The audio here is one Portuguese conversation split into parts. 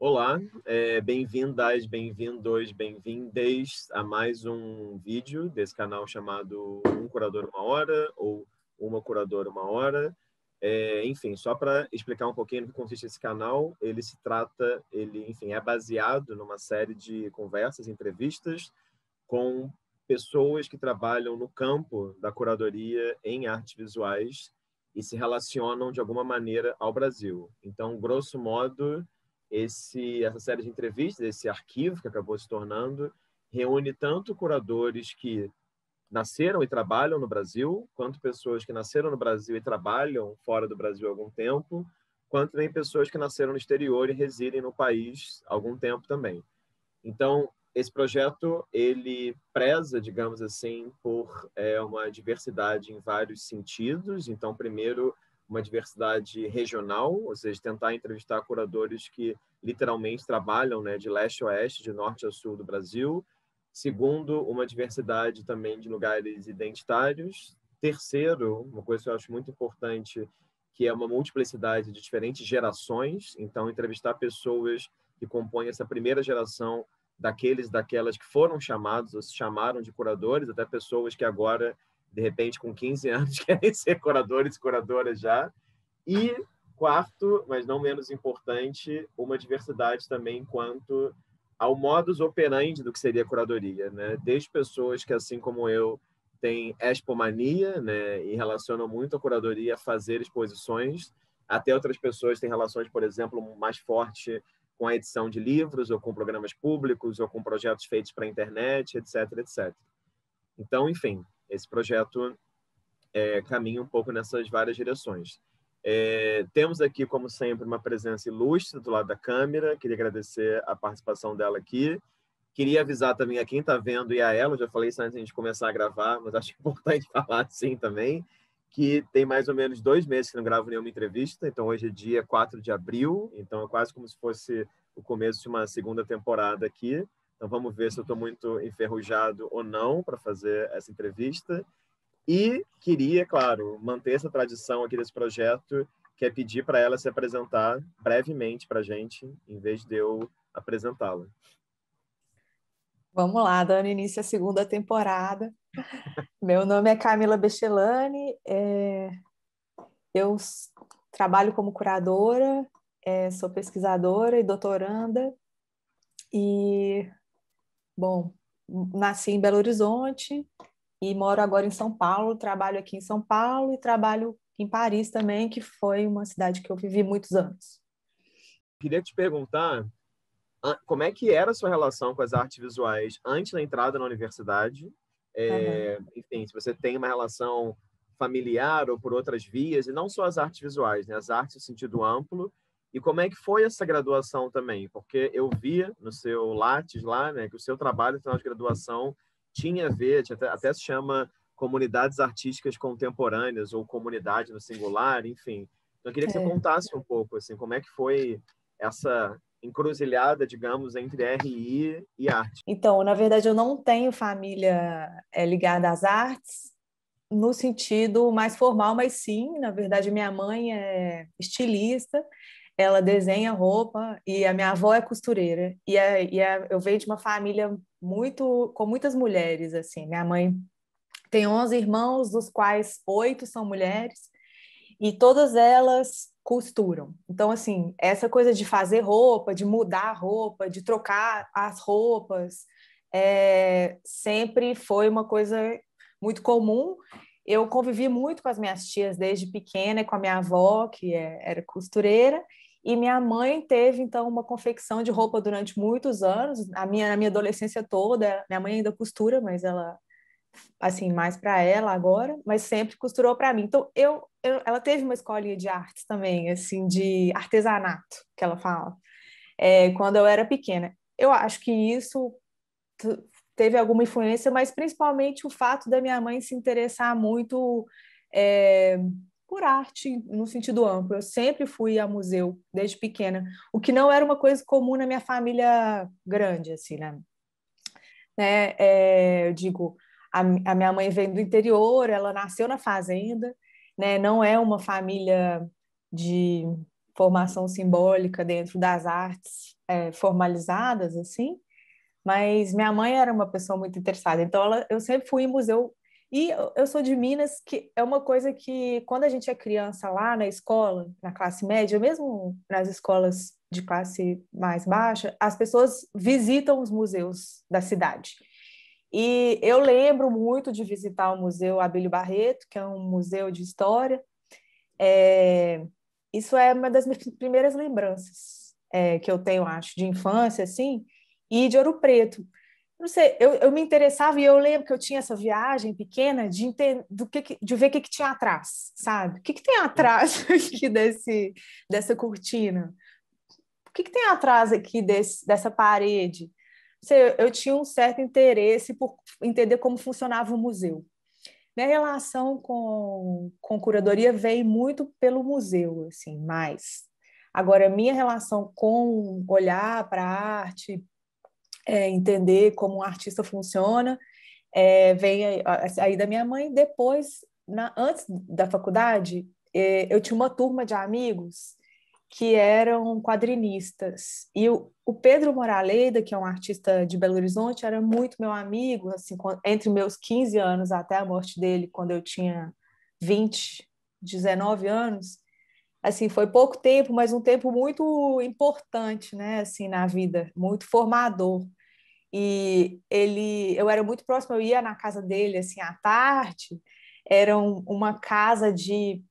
Olá, uhum. é, bem-vindas, bem-vindos, bem-vindes a mais um vídeo desse canal chamado Um Curador Uma Hora ou Uma Curadora Uma Hora. É, enfim, só para explicar um pouquinho do que consiste esse canal, ele se trata, ele, enfim, é baseado numa série de conversas, entrevistas com pessoas que trabalham no campo da curadoria em artes visuais e se relacionam de alguma maneira ao Brasil. Então, grosso modo, esse, essa série de entrevistas, esse arquivo que acabou se tornando, reúne tanto curadores que nasceram e trabalham no Brasil, quanto pessoas que nasceram no Brasil e trabalham fora do Brasil há algum tempo, quanto também pessoas que nasceram no exterior e residem no país há algum tempo também. Então, esse projeto ele preza, digamos assim, por é, uma diversidade em vários sentidos. Então, primeiro uma diversidade regional, ou seja, tentar entrevistar curadores que literalmente trabalham né, de leste a oeste, de norte a sul do Brasil. Segundo, uma diversidade também de lugares identitários. Terceiro, uma coisa que eu acho muito importante, que é uma multiplicidade de diferentes gerações. Então, entrevistar pessoas que compõem essa primeira geração daqueles, daquelas que foram chamados ou se chamaram de curadores, até pessoas que agora de repente com 15 anos querem ser curadores e curadoras já. E quarto, mas não menos importante, uma diversidade também quanto ao modus operandi do que seria curadoria, né? Desde pessoas que, assim como eu, têm expomania, né, e relacionam muito a curadoria a fazer exposições, até outras pessoas têm relações, por exemplo, mais forte com a edição de livros, ou com programas públicos, ou com projetos feitos para a internet, etc, etc. Então, enfim, esse projeto é, caminha um pouco nessas várias direções. É, temos aqui, como sempre, uma presença ilustre do lado da câmera. Queria agradecer a participação dela aqui. Queria avisar também a quem está vendo e a ela, já falei isso antes de a gente começar a gravar, mas acho importante falar assim também, que tem mais ou menos dois meses que não gravo nenhuma entrevista, então hoje é dia 4 de abril, então é quase como se fosse o começo de uma segunda temporada aqui. Então vamos ver se eu estou muito enferrujado ou não para fazer essa entrevista. E queria, claro, manter essa tradição aqui desse projeto, que é pedir para ela se apresentar brevemente para a gente, em vez de eu apresentá-la. Vamos lá, dando início à segunda temporada. Meu nome é Camila Bechelani, é... eu trabalho como curadora, é... sou pesquisadora e doutoranda, e Bom, nasci em Belo Horizonte e moro agora em São Paulo, trabalho aqui em São Paulo e trabalho em Paris também, que foi uma cidade que eu vivi muitos anos. Queria te perguntar ah, como é que era a sua relação com as artes visuais antes da entrada na universidade? É, uhum. Enfim, se você tem uma relação familiar ou por outras vias, e não só as artes visuais, né? as artes no sentido amplo, e como é que foi essa graduação também? Porque eu via no seu Lattes lá, né, que o seu trabalho final de graduação tinha a ver, até, até se chama comunidades artísticas contemporâneas ou comunidade no singular, enfim. Então, eu queria que é. você contasse um pouco, assim, como é que foi essa encruzilhada, digamos, entre RI e arte. Então, na verdade, eu não tenho família é, ligada às artes, no sentido mais formal, mas sim, na verdade, minha mãe é estilista ela desenha roupa e a minha avó é costureira. E, é e é eu venho de uma família muito com muitas mulheres, assim. Minha mãe tem 11 irmãos, dos quais oito são mulheres, e todas elas costuram. Então, assim, essa coisa de fazer roupa, de mudar a roupa, de trocar as roupas, é, sempre foi uma coisa muito comum. Eu convivi muito com as minhas tias desde pequena, com a minha avó, que é, era costureira, e minha mãe teve, então, uma confecção de roupa durante muitos anos, a minha, a minha adolescência toda. Minha mãe ainda costura, mas ela, assim, mais para ela agora, mas sempre costurou para mim. Então, eu, eu, ela teve uma escolinha de artes também, assim, de artesanato, que ela fala, é, quando eu era pequena. Eu acho que isso teve alguma influência, mas principalmente o fato da minha mãe se interessar muito é, por arte no sentido amplo. Eu sempre fui a museu desde pequena, o que não era uma coisa comum na minha família grande, assim, né? né? É, eu digo, a, a, minha mãe vem do interior, ela nasceu na fazenda, né? Não é uma família de formação simbólica dentro das artes é, formalizadas, assim. Mas minha mãe era uma pessoa muito interessada, então ela, eu sempre fui em museu e eu sou de Minas, que é uma coisa que quando a gente é criança lá na escola, na classe média, mesmo nas escolas de classe mais baixa, as pessoas visitam os museus da cidade. E eu lembro muito de visitar o Museu Abílio Barreto, que é um museu de história. É, isso é uma das minhas primeiras lembranças é, que eu tenho, acho, de infância, assim, e de Ouro Preto não sei, eu, eu me interessava e eu lembro que eu tinha essa viagem pequena de, inter, do que, de ver o que, que tinha atrás, sabe? O que, que tem atrás aqui desse, dessa cortina? O que, que tem atrás aqui desse, dessa parede? Não sei, eu tinha um certo interesse por entender como funcionava o museu. Minha relação com, com curadoria veio muito pelo museu, assim, mais. Agora, minha relação com olhar para a arte, é, entender como um artista funciona, é, vem aí, da minha mãe. Depois, na, antes da faculdade, é, eu tinha uma turma de amigos que eram quadrinistas. E o, o, Pedro Moraleda, que é um artista de Belo Horizonte, era muito meu amigo, assim, entre meus 15 anos até a morte dele, quando eu tinha 20, 19 anos. Assim, foi pouco tempo, mas um tempo muito importante, né, assim, na vida, muito formador. E ele, eu era muito próxima, eu ia na casa dele assim à tarde. Era um, uma casa de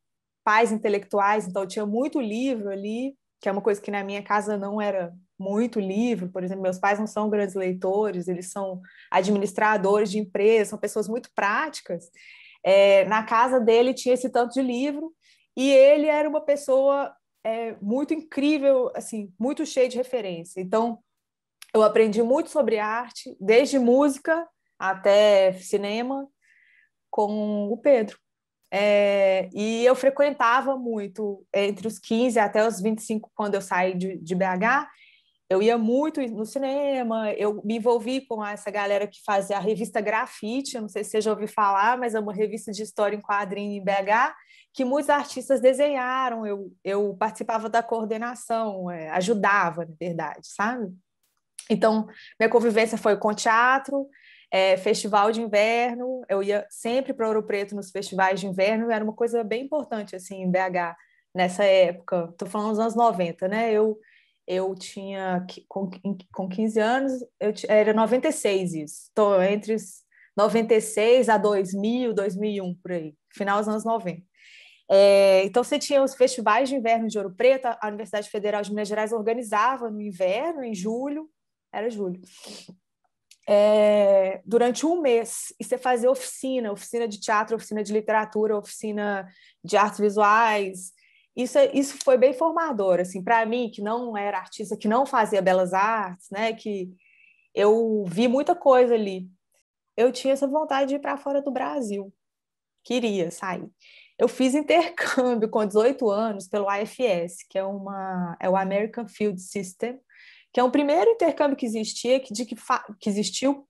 pais intelectuais, então tinha muito livro ali, que é uma coisa que na minha casa não era muito livro, por exemplo, meus pais não são grandes leitores, eles são administradores de empresas, são pessoas muito práticas. É, na casa dele tinha esse tanto de livro e ele era uma pessoa é, muito incrível, assim, muito cheio de referência. Então, eu aprendi muito sobre arte, desde música até cinema, com o Pedro. É, e eu frequentava muito, entre os 15 até os 25, quando eu saí de, de BH, eu ia muito no cinema, eu me envolvi com essa galera que fazia a revista Grafite, eu não sei se você já ouviu falar, mas é uma revista de história em quadrinho em BH, que muitos artistas desenharam, eu, eu participava da coordenação, é, ajudava, na verdade, sabe? Então, minha convivência foi com teatro, é, festival de inverno. Eu ia sempre para Ouro Preto nos festivais de inverno, era uma coisa bem importante assim em BH nessa época. Estou falando dos anos 90, né? Eu eu tinha com, com 15 anos, eu era 96 isso. Estou entre 96 a 2000, 2001 por aí, final dos anos 90. É, então, você tinha os festivais de inverno de Ouro Preto, a Universidade Federal de Minas Gerais organizava no inverno, em julho, era julho. É, durante um mês e você fazia oficina, oficina de teatro, oficina de literatura, oficina de artes visuais. Isso, é, isso foi bem formador, assim, para mim, que não era artista, que não fazia belas artes, né, que eu vi muita coisa ali. Eu tinha essa vontade de ir para fora do Brasil. Queria sair. Eu fiz intercâmbio com 18 anos pelo AFS, que é uma é o American Field System, que é o primeiro intercâmbio que existia, que, de que, que existiu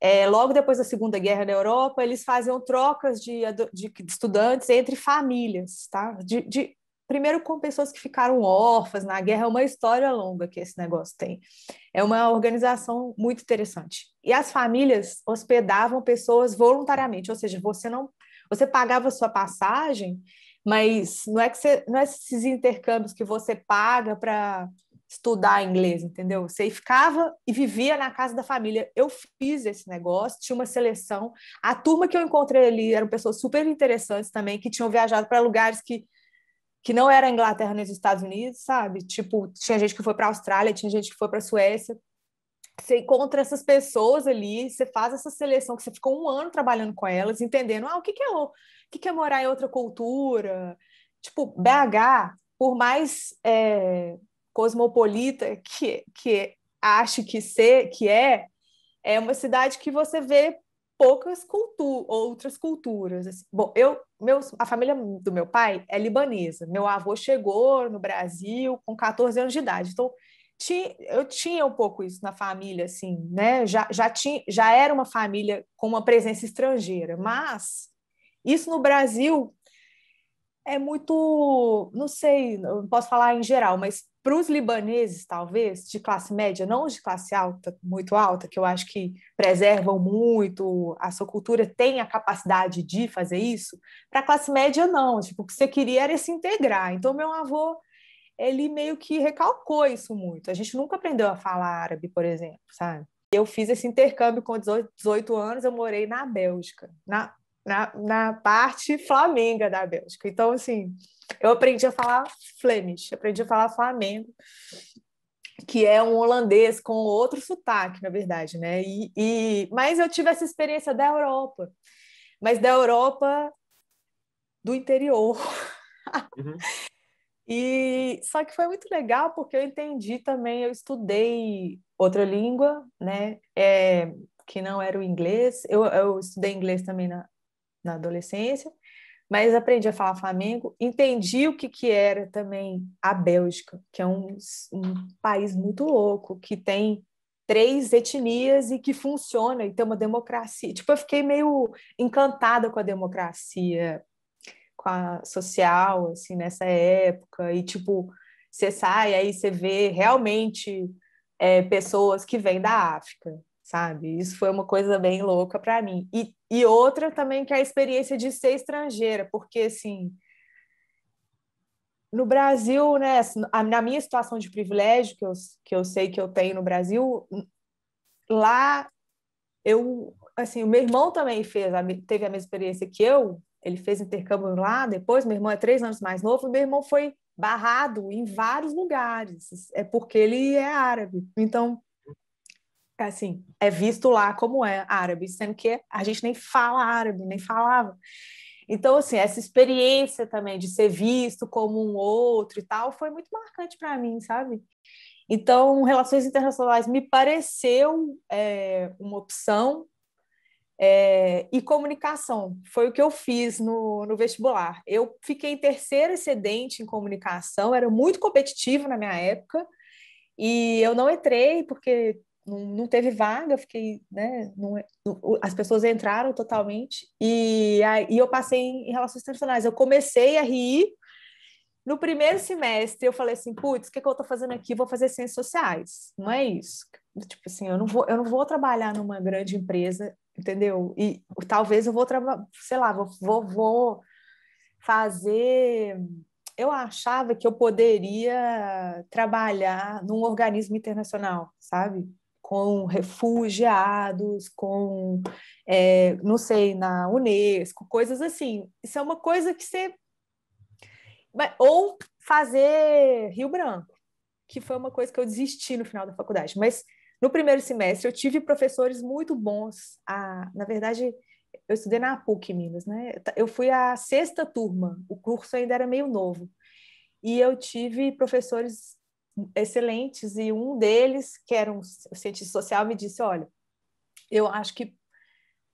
é, logo depois da Segunda Guerra na Europa, eles faziam trocas de, de, estudantes entre famílias, tá? De, de, primeiro com pessoas que ficaram órfãs na guerra, é uma história longa que esse negócio tem. É uma organização muito interessante. E as famílias hospedavam pessoas voluntariamente, ou seja, você não você pagava sua passagem, mas não é que você, não é esses intercâmbios que você paga para estudar inglês, entendeu? Você ficava e vivia na casa da família. Eu fiz esse negócio, tinha uma seleção. A turma que eu encontrei ali eram pessoas super interessantes também, que tinham viajado para lugares que, que não era a Inglaterra nem os Estados Unidos, sabe? Tipo, tinha gente que foi para a Austrália, tinha gente que foi para a Suécia. Você encontra essas pessoas ali, você faz essa seleção, que você ficou um ano trabalhando com elas, entendendo ah, o que, que, é, o, o que, que é morar em outra cultura. Tipo, BH, por mais é, cosmopolita que, que acho que ser, que é, é uma cidade que você vê poucas cultu outras culturas. Assim. Bom, eu, meu, a família do meu pai é libanesa. Meu avô chegou no Brasil com 14 anos de idade. Então, eu tinha um pouco isso na família, assim, né? Já, já, tinha, já era uma família com uma presença estrangeira, mas isso no Brasil é muito, não sei, não posso falar em geral, mas para os libaneses, talvez, de classe média, não os de classe alta, muito alta, que eu acho que preservam muito, a sua cultura tem a capacidade de fazer isso, para a classe média, não. Tipo, o que você queria era se integrar. Então, meu avô, ele meio que recalcou isso muito. A gente nunca aprendeu a falar árabe, por exemplo, sabe? Eu fiz esse intercâmbio com 18 anos, eu morei na Bélgica, na, na, na parte flamenga da Bélgica. Então, assim, eu aprendi a falar Flemish, aprendi a falar Flamengo, que é um holandês com outro sotaque, na verdade, né? E, e, mas eu tive essa experiência da Europa, mas da Europa do interior. Uhum. e só que foi muito legal porque eu entendi também, eu estudei outra língua, né? É, que não era o inglês. Eu, eu estudei inglês também na, na adolescência mas aprendi a falar Flamengo, entendi o que, que era também a Bélgica, que é um, um país muito louco, que tem três etnias e que funciona e tem uma democracia. Tipo, eu fiquei meio encantada com a democracia com a social, assim, nessa época, e tipo, você sai aí você vê realmente é, pessoas que vêm da África, sabe? Isso foi uma coisa bem louca para mim. E, e outra também que é a experiência de ser estrangeira, porque assim, no Brasil, né, na minha situação de privilégio que eu, que eu sei que eu tenho no Brasil, lá eu, assim, o meu irmão também fez, teve a mesma experiência que eu, ele fez intercâmbio lá, depois meu irmão é três anos mais novo, meu irmão foi barrado em vários lugares, é porque ele é árabe. Então, é assim, é visto lá como é árabe, sendo que a gente nem fala árabe, nem falava. Então, assim, essa experiência também de ser visto como um outro e tal foi muito marcante para mim, sabe? Então, relações internacionais me pareceu é, uma opção é, e comunicação foi o que eu fiz no, no vestibular. Eu fiquei em terceiro excedente em comunicação, era muito competitivo na minha época, e eu não entrei porque não, não teve vaga, fiquei, né? Não, é, as pessoas entraram totalmente e aí eu passei em relações internacionais. Eu comecei a rir no primeiro semestre. Eu falei assim, putz, o que, que eu estou fazendo aqui? Vou fazer ciências sociais. Não é isso. Tipo assim, eu não vou, eu não vou trabalhar numa grande empresa, entendeu? E talvez eu vou trabalhar, sei lá, vou, vou, vou fazer eu achava que eu poderia trabalhar num organismo internacional, sabe? com refugiados, com, é, não sei, na Unesco, coisas assim. Isso é uma coisa que você. Ou fazer Rio Branco, que foi uma coisa que eu desisti no final da faculdade. Mas no primeiro semestre eu tive professores muito bons. A, na verdade, eu estudei na PUC Minas, né? Eu fui a sexta turma, o curso ainda era meio novo. E eu tive professores excelentes e um deles, que era um cientista social, me disse: olha, eu acho que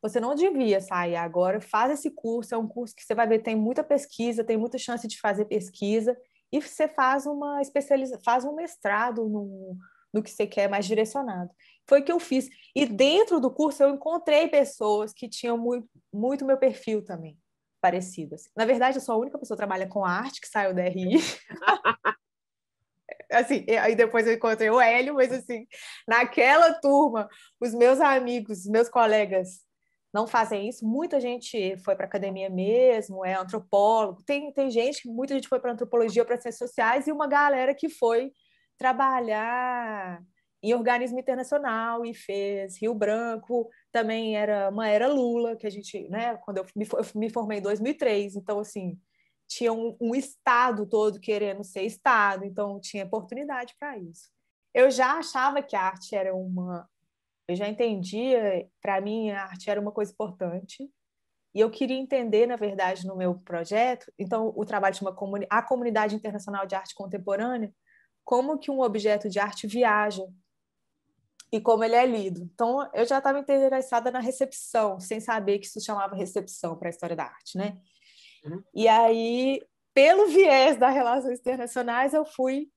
você não devia sair agora, faz esse curso, é um curso que você vai ver, tem muita pesquisa, tem muita chance de fazer pesquisa, e você faz uma especializa, faz um mestrado no, no que você quer mais direcionado. Foi o que eu fiz. E dentro do curso eu encontrei pessoas que tinham muito, muito meu perfil também, parecidas. Na verdade, eu sou a única pessoa que trabalha com arte que saiu da RI. assim, aí depois eu encontrei o Hélio, mas assim, naquela turma, os meus amigos, meus colegas não fazem isso. Muita gente foi para academia mesmo, é antropólogo. Tem, tem gente, muita gente foi para antropologia, para ciências sociais e uma galera que foi trabalhar em organismo internacional e fez Rio Branco, também era uma era Lula, que a gente, né, quando eu me, eu me formei em 2003, então assim, tinha um, um estado todo querendo ser estado, então tinha oportunidade para isso. Eu já achava que a arte era uma, eu já entendia, para mim a arte era uma coisa importante. E eu queria entender, na verdade, no meu projeto, então o trabalho de uma comuni a comunidade internacional de arte contemporânea, como que um objeto de arte viaja e como ele é lido. Então, eu já estava interessada na recepção, sem saber que isso chamava recepção para a história da arte, né? Uhum. E aí, pelo viés das relações internacionais, eu fui,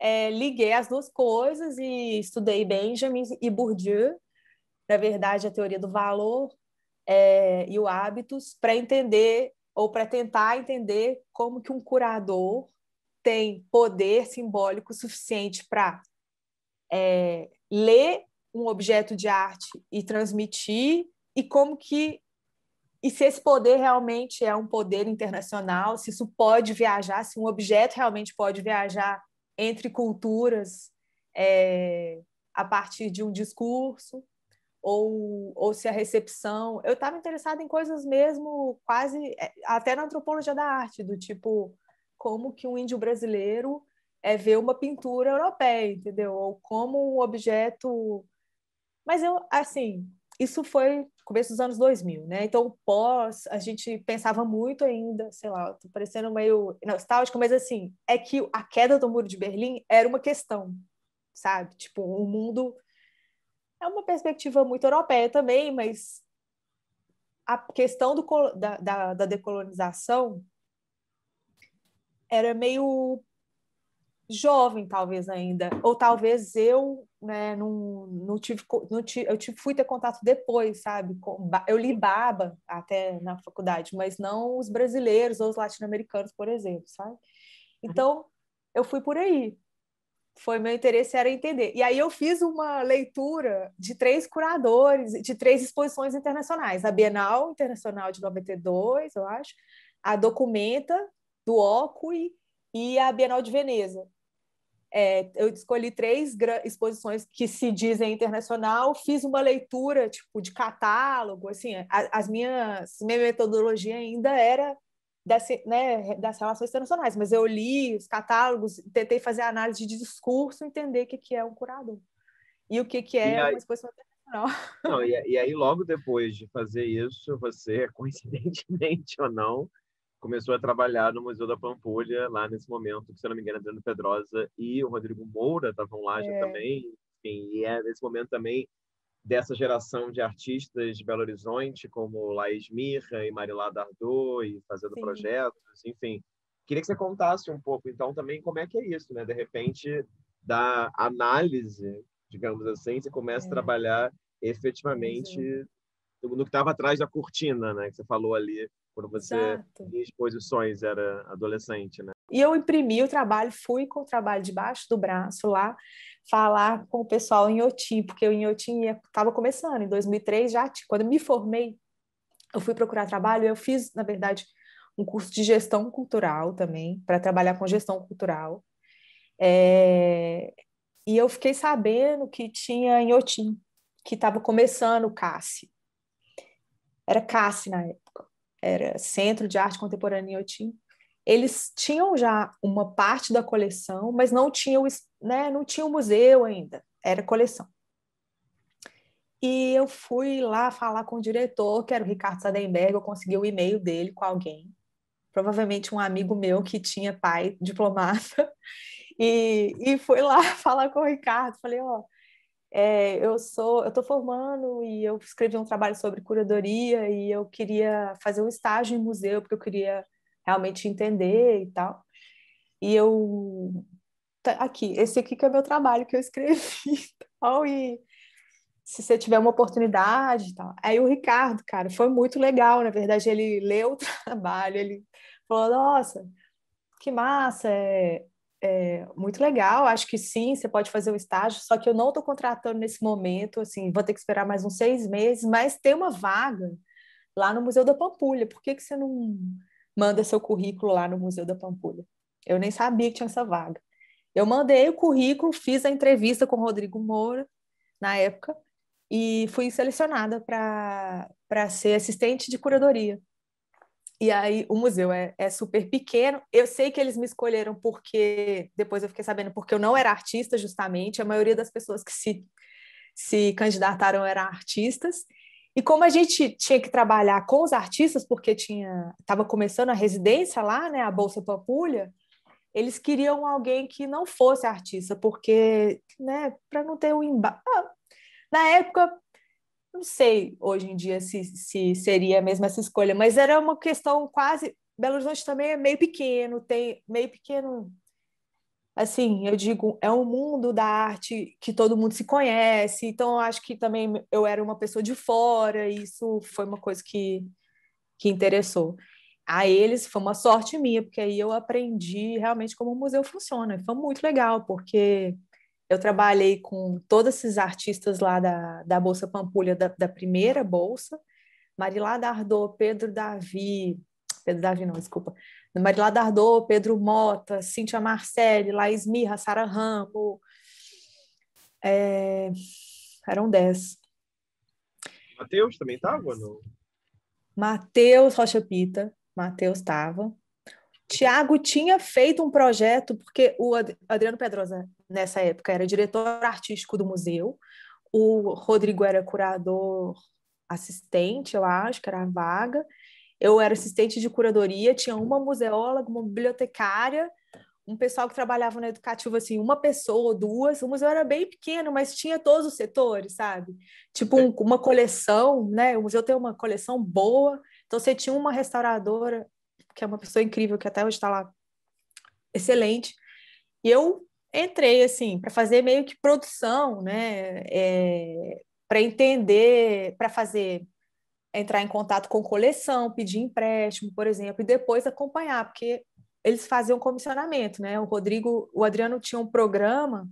é, liguei as duas coisas e estudei Benjamin e Bourdieu, na verdade, a teoria do valor é, e o hábitos, para entender ou para tentar entender como que um curador tem poder simbólico suficiente para é, ler um objeto de arte e transmitir e como que e se esse poder realmente é um poder internacional, se isso pode viajar, se um objeto realmente pode viajar entre culturas é, a partir de um discurso, ou, ou se a recepção. Eu estava interessada em coisas mesmo, quase é, até na antropologia da arte, do tipo como que um índio brasileiro é ver uma pintura europeia, entendeu? Ou como um objeto. Mas eu, assim, isso foi começo dos anos 2000, né? Então, pós, a gente pensava muito ainda, sei lá, tô parecendo meio nostálgico, mas assim, é que a queda do Muro de Berlim era uma questão, sabe? Tipo, o mundo é uma perspectiva muito europeia também, mas a questão do, da, da, da decolonização era meio jovem, talvez ainda, ou talvez eu né, não, não tive, não tive, eu tive, fui ter contato depois, sabe? Eu li baba até na faculdade, mas não os brasileiros ou os latino-americanos, por exemplo, sabe? Então, eu fui por aí. Foi meu interesse era entender. E aí eu fiz uma leitura de três curadores, de três exposições internacionais, a Bienal Internacional de 92, eu acho, a Documenta do Ocui e a Bienal de Veneza. É, eu escolhi três exposições que se dizem internacional, fiz uma leitura tipo de catálogo, assim, a, as minhas minha metodologia ainda era né, das relações internacionais, mas eu li os catálogos, tentei fazer análise de discurso, entender o que, que é um curador e o que, que é aí, uma exposição internacional. Não, e, e aí logo depois de fazer isso, você coincidentemente ou não começou a trabalhar no Museu da Pampulha, lá nesse momento, que se não me engano, é Adriano Pedrosa e o Rodrigo Moura estavam lá já é. também. Enfim, e é nesse momento também dessa geração de artistas de Belo Horizonte, como Laís Mirra e Marilá Dardot, e fazendo Sim. projetos, enfim. Queria que você contasse um pouco, então, também como é que é isso, né? De repente, da análise, digamos assim, você começa é. a trabalhar efetivamente no que estava atrás da cortina, né? Que você falou ali quando você Exato. em exposições era adolescente, né? E eu imprimi o trabalho, fui com o trabalho debaixo do braço lá, falar com o pessoal em Otim, porque o em Otim estava começando, em 2003 já, quando me formei, eu fui procurar trabalho, eu fiz, na verdade, um curso de gestão cultural também, para trabalhar com gestão cultural. É... E eu fiquei sabendo que tinha em Otim, que estava começando o Cássio era Cassi na época, era Centro de Arte Contemporânea Inhotim, eles tinham já uma parte da coleção, mas não tinha o, né, não tinha o museu ainda, era coleção. E eu fui lá falar com o diretor, que era o Ricardo Sadenberg, eu consegui o e-mail dele com alguém, provavelmente um amigo meu que tinha pai diplomata, e, e fui lá falar com o Ricardo, falei, ó, oh, é, eu sou, eu estou formando e eu escrevi um trabalho sobre curadoria e eu queria fazer um estágio em museu porque eu queria realmente entender e tal. E eu tá aqui, esse aqui que é meu trabalho que eu escrevi, tal, e se você tiver uma oportunidade, tal. Aí o Ricardo, cara, foi muito legal, na verdade ele leu o trabalho, ele falou: "Nossa, que massa, é, é, muito legal, acho que sim, você pode fazer o estágio, só que eu não estou contratando nesse momento, assim, vou ter que esperar mais uns seis meses, mas tem uma vaga lá no Museu da Pampulha, por que, que você não manda seu currículo lá no Museu da Pampulha? Eu nem sabia que tinha essa vaga. Eu mandei o currículo, fiz a entrevista com o Rodrigo Moura, na época, e fui selecionada para ser assistente de curadoria e aí o museu é, é, super pequeno. Eu sei que eles me escolheram porque depois eu fiquei sabendo porque eu não era artista justamente. A maioria das pessoas que se se candidataram eram artistas. E como a gente tinha que trabalhar com os artistas porque tinha estava começando a residência lá, né, a bolsa Papulha, eles queriam alguém que não fosse artista porque, né, para não ter o um embate. Ah, na época não sei hoje em dia se, se seria mesmo essa escolha, mas era uma questão quase. Belo Horizonte também é meio pequeno, tem meio pequeno. Assim, eu digo, é um mundo da arte que todo mundo se conhece, então eu acho que também eu era uma pessoa de fora, e isso foi uma coisa que, que interessou. A eles foi uma sorte minha, porque aí eu aprendi realmente como o museu funciona. Foi muito legal, porque eu trabalhei com todos esses artistas lá da, da Bolsa Pampulha, da, da primeira Bolsa, Marilá Dardô, Pedro Davi, Pedro Davi não, desculpa, Marilá Dardô, Pedro Mota, Cíntia Marcelli, Laís Mirra, Sara Ramo, é... eram dez. Matheus também estava? Matheus Rocha Pita, Matheus estava. Tiago tinha feito um projeto, porque o Adriano Pedrosa nessa época era diretor artístico do museu, o Rodrigo era curador assistente lá, acho que era a vaga, eu era assistente de curadoria, tinha uma museóloga, uma bibliotecária, um pessoal que trabalhava no educativo, assim, uma pessoa ou duas. O museu era bem pequeno, mas tinha todos os setores, sabe? Tipo, um, uma coleção, né? O museu tem uma coleção boa. Então, você tinha uma restauradora, que é uma pessoa incrível, que até hoje está lá, excelente. E eu entrei assim para fazer meio que produção, né? É, para entender, para fazer entrar em contato com coleção, pedir empréstimo, por exemplo, e depois acompanhar, porque eles faziam comissionamento, né? O Rodrigo, o Adriano tinha um programa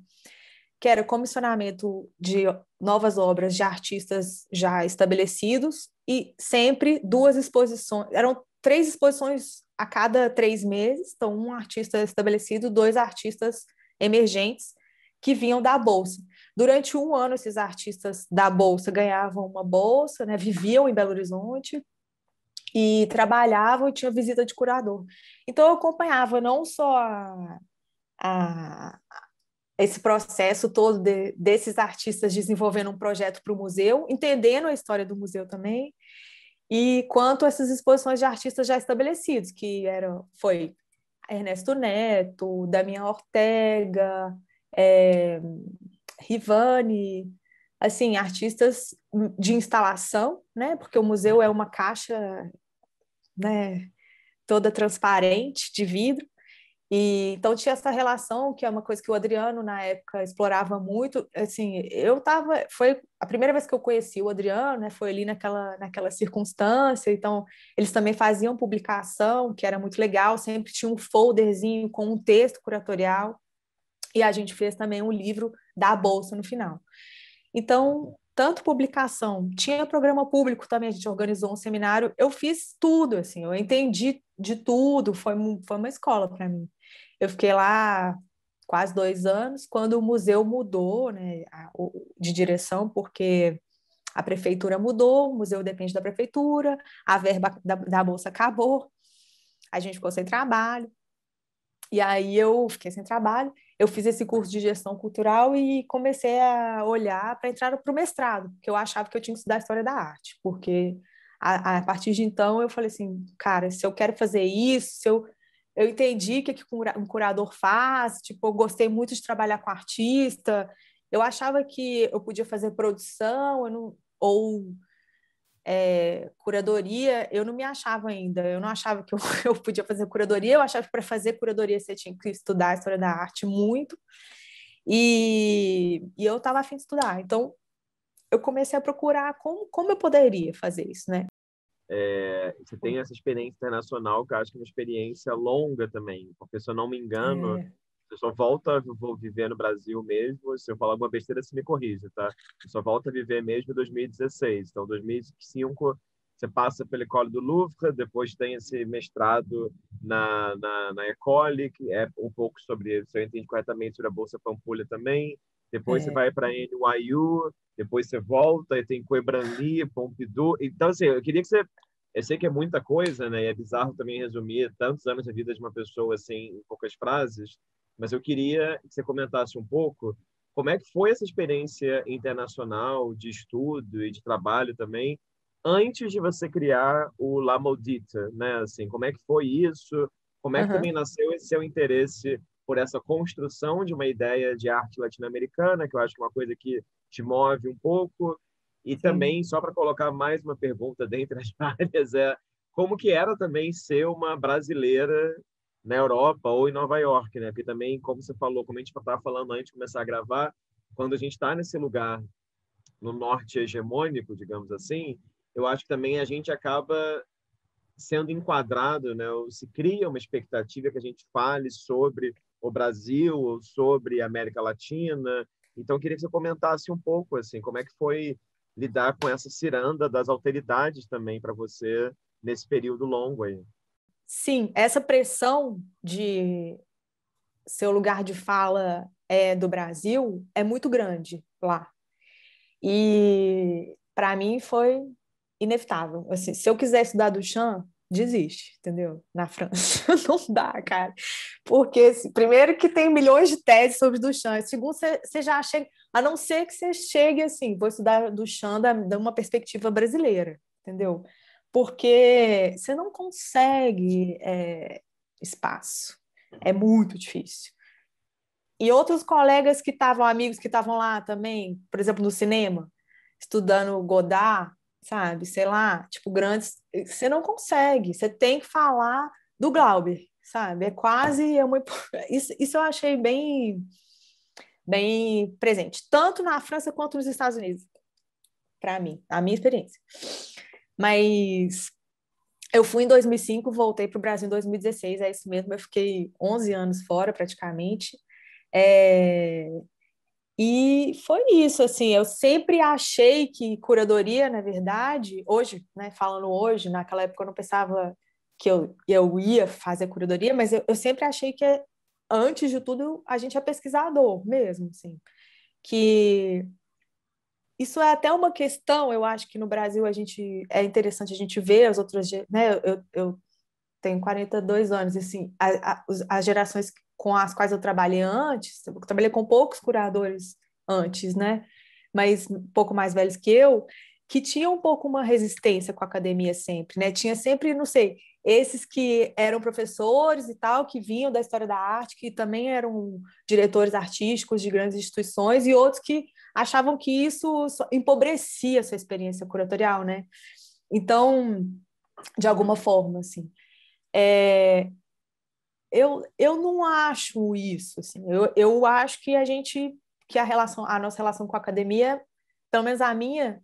que era comissionamento de novas obras de artistas já estabelecidos e sempre duas exposições, eram três exposições a cada três meses, então um artista estabelecido, dois artistas emergentes que vinham da Bolsa. Durante um ano, esses artistas da Bolsa ganhavam uma bolsa, né, viviam em Belo Horizonte e trabalhavam e tinha visita de curador. Então, eu acompanhava não só a, a, esse processo todo de, desses artistas desenvolvendo um projeto para o museu, entendendo a história do museu também, e quanto essas exposições de artistas já estabelecidos, que era, foi Ernesto Neto, Damião Ortega, é, Rivani, assim, artistas de instalação, né? Porque o museu é uma caixa, né, toda transparente de vidro. E então tinha essa relação que é uma coisa que o Adriano na época explorava muito, assim, eu tava, foi a primeira vez que eu conheci o Adriano, né, foi ali naquela naquela circunstância, então eles também faziam publicação, que era muito legal, sempre tinha um folderzinho com um texto curatorial. E a gente fez também um livro da bolsa no final. Então, tanto publicação, tinha programa público também, a gente organizou um seminário, eu fiz tudo, assim, eu entendi de tudo, foi, foi uma escola para mim. Eu fiquei lá quase dois anos, quando o museu mudou né, de direção, porque a prefeitura mudou, o museu depende da prefeitura, a verba da, da bolsa acabou, a gente ficou sem trabalho. E aí eu fiquei sem trabalho, eu fiz esse curso de gestão cultural e comecei a olhar para entrar para o mestrado, porque eu achava que eu tinha que estudar história da arte, porque a, a, partir de então eu falei assim, cara, se eu quero fazer isso, se eu eu entendi o que, é que um curador faz, tipo, eu gostei muito de trabalhar com artista, eu achava que eu podia fazer produção não, ou é, curadoria, eu não me achava ainda, eu não achava que eu, eu podia fazer curadoria, eu achava que para fazer curadoria você tinha que estudar a história da arte muito, e, e eu estava afim de estudar, então eu comecei a procurar como, como eu poderia fazer isso, né? É, você tem essa experiência internacional, que eu acho que é uma experiência longa também, porque se eu não me engano, é. você só volta a viver no Brasil mesmo, se eu falar alguma besteira, você me corrige, tá? Você só volta a viver mesmo em 2016. Então, 2005, você passa pela Ecole do Louvre, depois tem esse mestrado na, na, na École, que é um pouco sobre, se eu entendi corretamente, sobre a Bolsa Pampulha também, depois é. você vai para NYU, depois você volta e tem Coebranly, Pompidou. Então, assim, eu queria que você. Eu sei que é muita coisa, né? E é bizarro também resumir tantos anos da vida de uma pessoa assim em poucas frases, mas eu queria que você comentasse um pouco como é que foi essa experiência internacional de estudo e de trabalho também antes de você criar o La Maldita, né? Assim, como é que foi isso? Como é que uhum. também nasceu esse seu interesse por essa construção de uma ideia de arte latino-americana, que eu acho que é uma coisa que te move um pouco. E Sim. também, só para colocar mais uma pergunta dentro das várias, é como que era também ser uma brasileira na Europa ou em Nova York, né? Porque também, como você falou, como a gente estava falando antes de começar a gravar, quando a gente está nesse lugar no norte hegemônico, digamos assim, eu acho que também a gente acaba sendo enquadrado, né? Ou se cria uma expectativa que a gente fale sobre o Brasil, sobre a América Latina. Então, eu queria que você comentasse um pouco, assim, como é que foi lidar com essa ciranda das alteridades também para você nesse período longo aí. Sim, essa pressão de seu lugar de fala é do Brasil é muito grande lá. E para mim foi inevitável. Assim, se eu quiser estudar Duchamp, desiste, entendeu? Na França. não dá, cara. Porque, primeiro, que tem milhões de teses sobre Duchamp. Segundo, você já chega. A não ser que você chegue assim, vou estudar Duchamp da, da uma perspectiva brasileira, entendeu? Porque você não consegue é, espaço. É muito difícil. E outros colegas que estavam, amigos que estavam lá também, por exemplo, no cinema, estudando Godard, sabe? Sei lá, tipo, grandes. Você não consegue, você tem que falar do Glauber, sabe? É quase. É uma... isso, isso eu achei bem, bem presente, tanto na França quanto nos Estados Unidos, para mim, a minha experiência. Mas eu fui em 2005, voltei para o Brasil em 2016, é isso mesmo. Eu fiquei 11 anos fora praticamente. É, e foi isso, assim, eu sempre achei que curadoria, na verdade, hoje, né, falando hoje, naquela época eu não pensava que eu, eu ia fazer curadoria, mas eu, eu sempre achei que, é, antes de tudo, a gente é pesquisador mesmo, assim, que isso é até uma questão, eu acho que no Brasil a gente, é interessante a gente ver as outras, né, eu, eu tenho 42 anos, assim, a, a, as gerações com as quais eu trabalhei antes, eu trabalhei com poucos curadores antes, né? Mas um pouco mais velhos que eu, que tinham um pouco uma resistência com a academia sempre, né? Tinha sempre, não sei, esses que eram professores e tal, que vinham da história da arte, que também eram diretores artísticos de grandes instituições, e outros que achavam que isso empobrecia a sua experiência curatorial, né? Então, de alguma forma, assim. É, eu, eu não acho isso. Assim. Eu, eu acho que a gente, que a relação, a nossa relação com a academia, pelo menos a minha,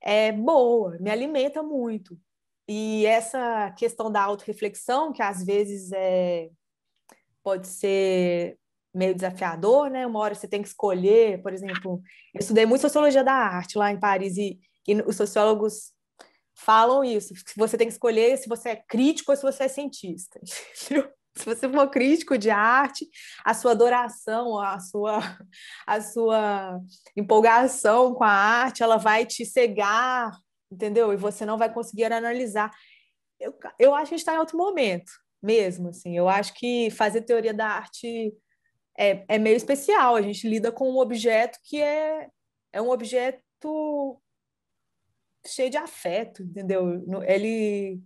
é boa, me alimenta muito. E essa questão da autorreflexão, que às vezes é, pode ser meio desafiador, né? Uma hora você tem que escolher, por exemplo, eu estudei muito sociologia da arte lá em Paris e, e os sociólogos falam isso, que você tem que escolher se você é crítico ou se você é cientista. Entendeu? se você for crítico de arte, a sua adoração, a sua, a sua empolgação com a arte, ela vai te cegar, entendeu? E você não vai conseguir analisar. Eu, eu acho que a gente está em outro momento mesmo, assim. Eu acho que fazer teoria da arte é, é meio especial. A gente lida com um objeto que é, é um objeto cheio de afeto, entendeu? Ele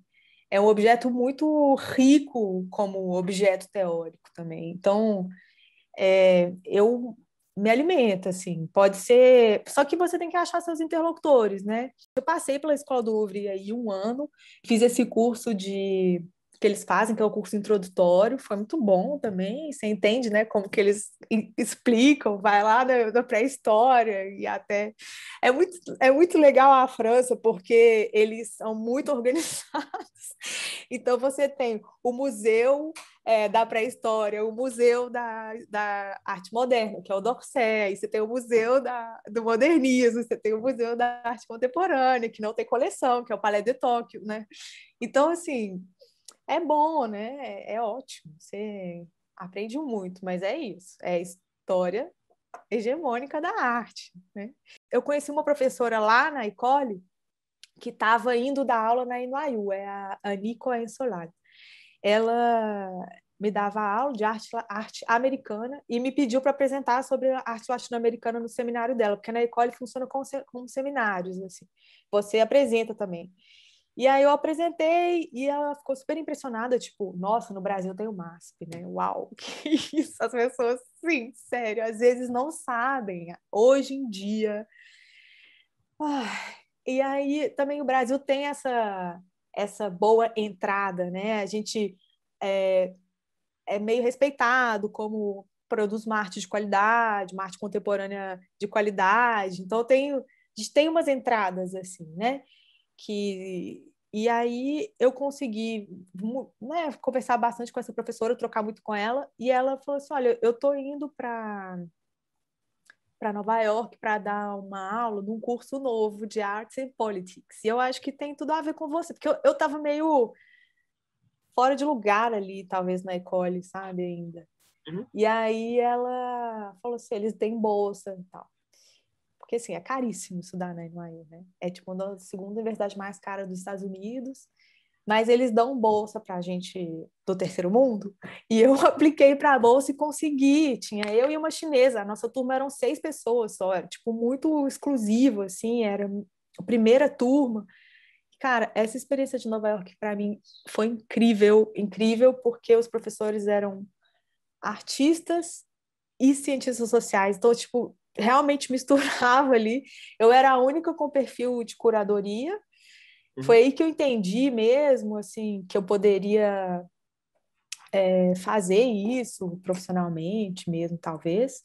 é um objeto muito rico como objeto teórico também. Então, é, eu me alimento, assim. Pode ser. Só que você tem que achar seus interlocutores, né? Eu passei pela Escola do Ouvir aí um ano, fiz esse curso de que eles fazem, que é o curso introdutório, foi muito bom também, você entende, né, como que eles explicam, vai lá da, pré-história e até... É muito, é muito legal a França, porque eles são muito organizados, então você tem o museu é, da pré-história, o museu da, da arte moderna, que é o d'Orsay, você tem o museu da, do modernismo, você tem o museu da arte contemporânea, que não tem coleção, que é o Palais de Tóquio, né, então, assim, é bom, né? É, ótimo, você aprende muito, mas é isso, é história hegemônica da arte, né? Eu conheci uma professora lá na Icole que estava indo dar aula na Inuaiú, é a Anico Ensolado. Ela me dava aula de arte, arte americana e me pediu para apresentar sobre arte latino-americana no seminário dela, porque na Ecole funciona como, como seminários, assim. Você apresenta também. E aí eu apresentei e ela ficou super impressionada, tipo, nossa, no Brasil tem o MASP, né? Uau, que isso, as pessoas, sim, sério, às vezes não sabem, hoje em dia. e aí também o Brasil tem essa, essa boa entrada, né? A gente é, é meio respeitado como produz uma arte de qualidade, uma arte contemporânea de qualidade, então tem, a gente tem umas entradas, assim, né? que e aí eu consegui né, conversar bastante com essa professora, trocar muito com ela, e ela falou assim: olha, eu estou indo para para Nova York para dar uma aula num curso novo de Arts and Politics. E eu acho que tem tudo a ver com você, porque eu estava meio fora de lugar ali, talvez na Ecole, sabe, ainda. Uhum. E aí ela falou assim: eles têm bolsa e tal. Porque, assim, é caríssimo estudar na né, NYU, né? É, tipo, uma das segunda universidade mais cara dos Estados Unidos. Mas eles dão bolsa para a gente do terceiro mundo. E eu apliquei para a bolsa e consegui. Tinha eu e uma chinesa. A nossa turma eram seis pessoas só. Era, tipo, muito exclusivo, assim. Era a primeira turma. Cara, essa experiência de Nova York, para mim, foi incrível. Incrível porque os professores eram artistas e cientistas sociais. Então, tipo, realmente misturava ali. Eu era a única com perfil de curadoria. Uhum. Foi aí que eu entendi mesmo, assim, que eu poderia é, fazer isso profissionalmente mesmo, talvez.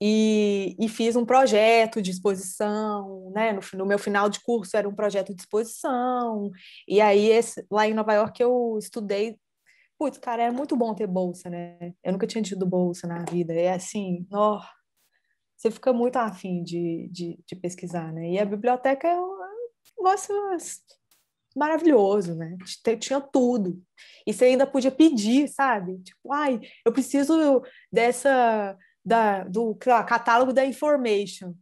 E, e, fiz um projeto de exposição, né? No, no, meu final de curso era um projeto de exposição. E aí, esse, lá em Nova York, eu estudei. Putz, cara, é muito bom ter bolsa, né? Eu nunca tinha tido bolsa na vida. É assim, ó, você fica muito afim de, de, de pesquisar, né? E a biblioteca é um é negócio maravilhoso, né? Tinha tudo. E você ainda podia pedir, sabe? Tipo, ai, eu preciso dessa, da, do lá, catálogo da Information.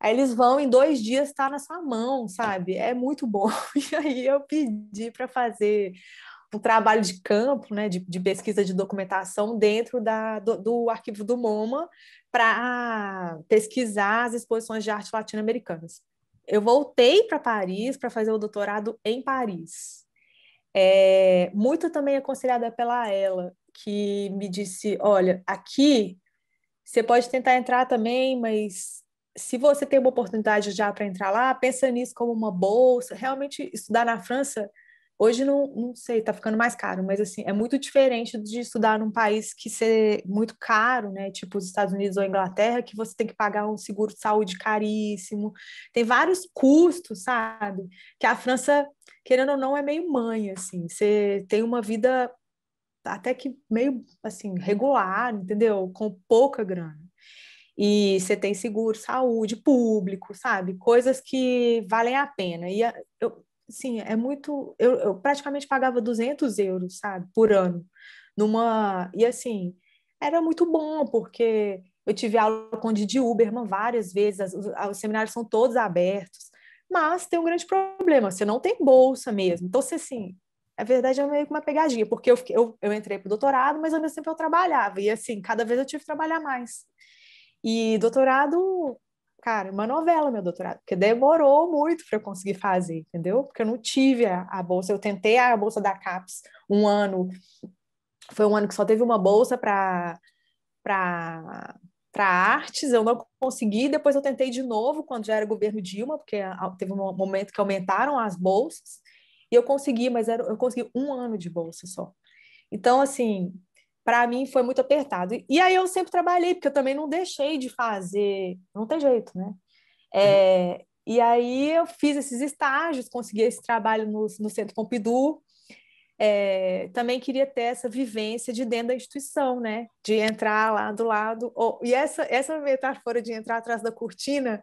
Aí eles vão em dois dias estar tá na sua mão, sabe? É muito bom. E aí eu pedi para fazer um trabalho de campo, né, de, de pesquisa de documentação dentro da, do, do, arquivo do MoMA, para pesquisar as exposições de arte latino-americanas. Eu voltei para Paris para fazer o doutorado em Paris. É, muito também aconselhada pela ela, que me disse: olha, aqui você pode tentar entrar também, mas se você tem uma oportunidade já para entrar lá, pensa nisso como uma bolsa. Realmente, estudar na França Hoje não, não sei, tá ficando mais caro, mas assim, é muito diferente de estudar num país que ser muito caro, né? Tipo os Estados Unidos ou Inglaterra, que você tem que pagar um seguro de saúde caríssimo. Tem vários custos, sabe? Que a França, querendo ou não, é meio mãe, assim. Você tem uma vida até que meio, assim, regular, entendeu? Com pouca grana. E você tem seguro, saúde, público, sabe? Coisas que valem a pena. E eu, sim, é muito. Eu, eu, praticamente pagava 200 euros, sabe, por ano. Numa. E assim, era muito bom, porque eu tive aula com o Didi Uberman várias vezes, as, os, os seminários são todos abertos. Mas tem um grande problema, você não tem bolsa mesmo. Então, você, assim, a verdade é meio que uma pegadinha, porque eu, fiquei, eu, eu entrei para o doutorado, mas ao mesmo tempo eu trabalhava, e assim, cada vez eu tive que trabalhar mais. E doutorado cara, uma novela meu doutorado, porque demorou muito para eu conseguir fazer, entendeu? Porque eu não tive a, a bolsa, eu tentei a bolsa da CAPES um ano, foi um ano que só teve uma bolsa para para para artes, eu não consegui, depois eu tentei de novo quando já era governo Dilma, porque teve um momento que aumentaram as bolsas, e eu consegui, mas era, eu consegui um ano de bolsa só. Então, assim, para mim foi muito apertado. E aí eu sempre trabalhei, porque eu também não deixei de fazer, não tem jeito, né? É, e aí eu fiz esses estágios, consegui esse trabalho no, no Centro Pompidou. É, também queria ter essa vivência de dentro da instituição, né? De entrar lá do lado. Ou, oh, e essa, essa metáfora de entrar atrás da cortina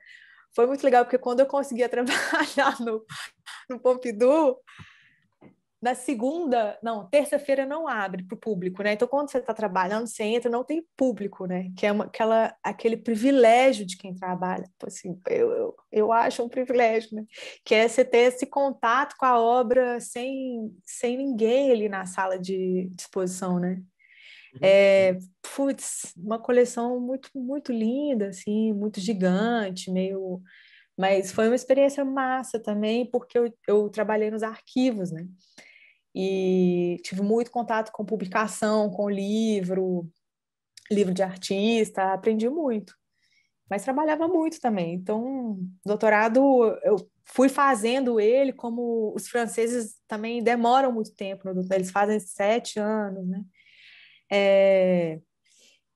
foi muito legal, porque quando eu conseguia trabalhar no, no Pompidou, na segunda, não, terça-feira não abre para o público, né? Então, quando você está trabalhando, você entra, não tem público, né? Que é uma, aquela, aquele privilégio de quem trabalha. Tipo assim, eu, eu, eu acho um privilégio, né? Que é você ter esse contato com a obra sem, sem ninguém ali na sala de, exposição, né? Uhum. É, putz, uma coleção muito, muito linda, assim, muito gigante, meio... Mas foi uma experiência massa também, porque eu, eu trabalhei nos arquivos, né? e tive muito contato com publicação, com livro, livro de artista, aprendi muito. Mas trabalhava muito também. Então, doutorado, eu fui fazendo ele como os franceses também demoram muito tempo, eles fazem sete anos, né? É,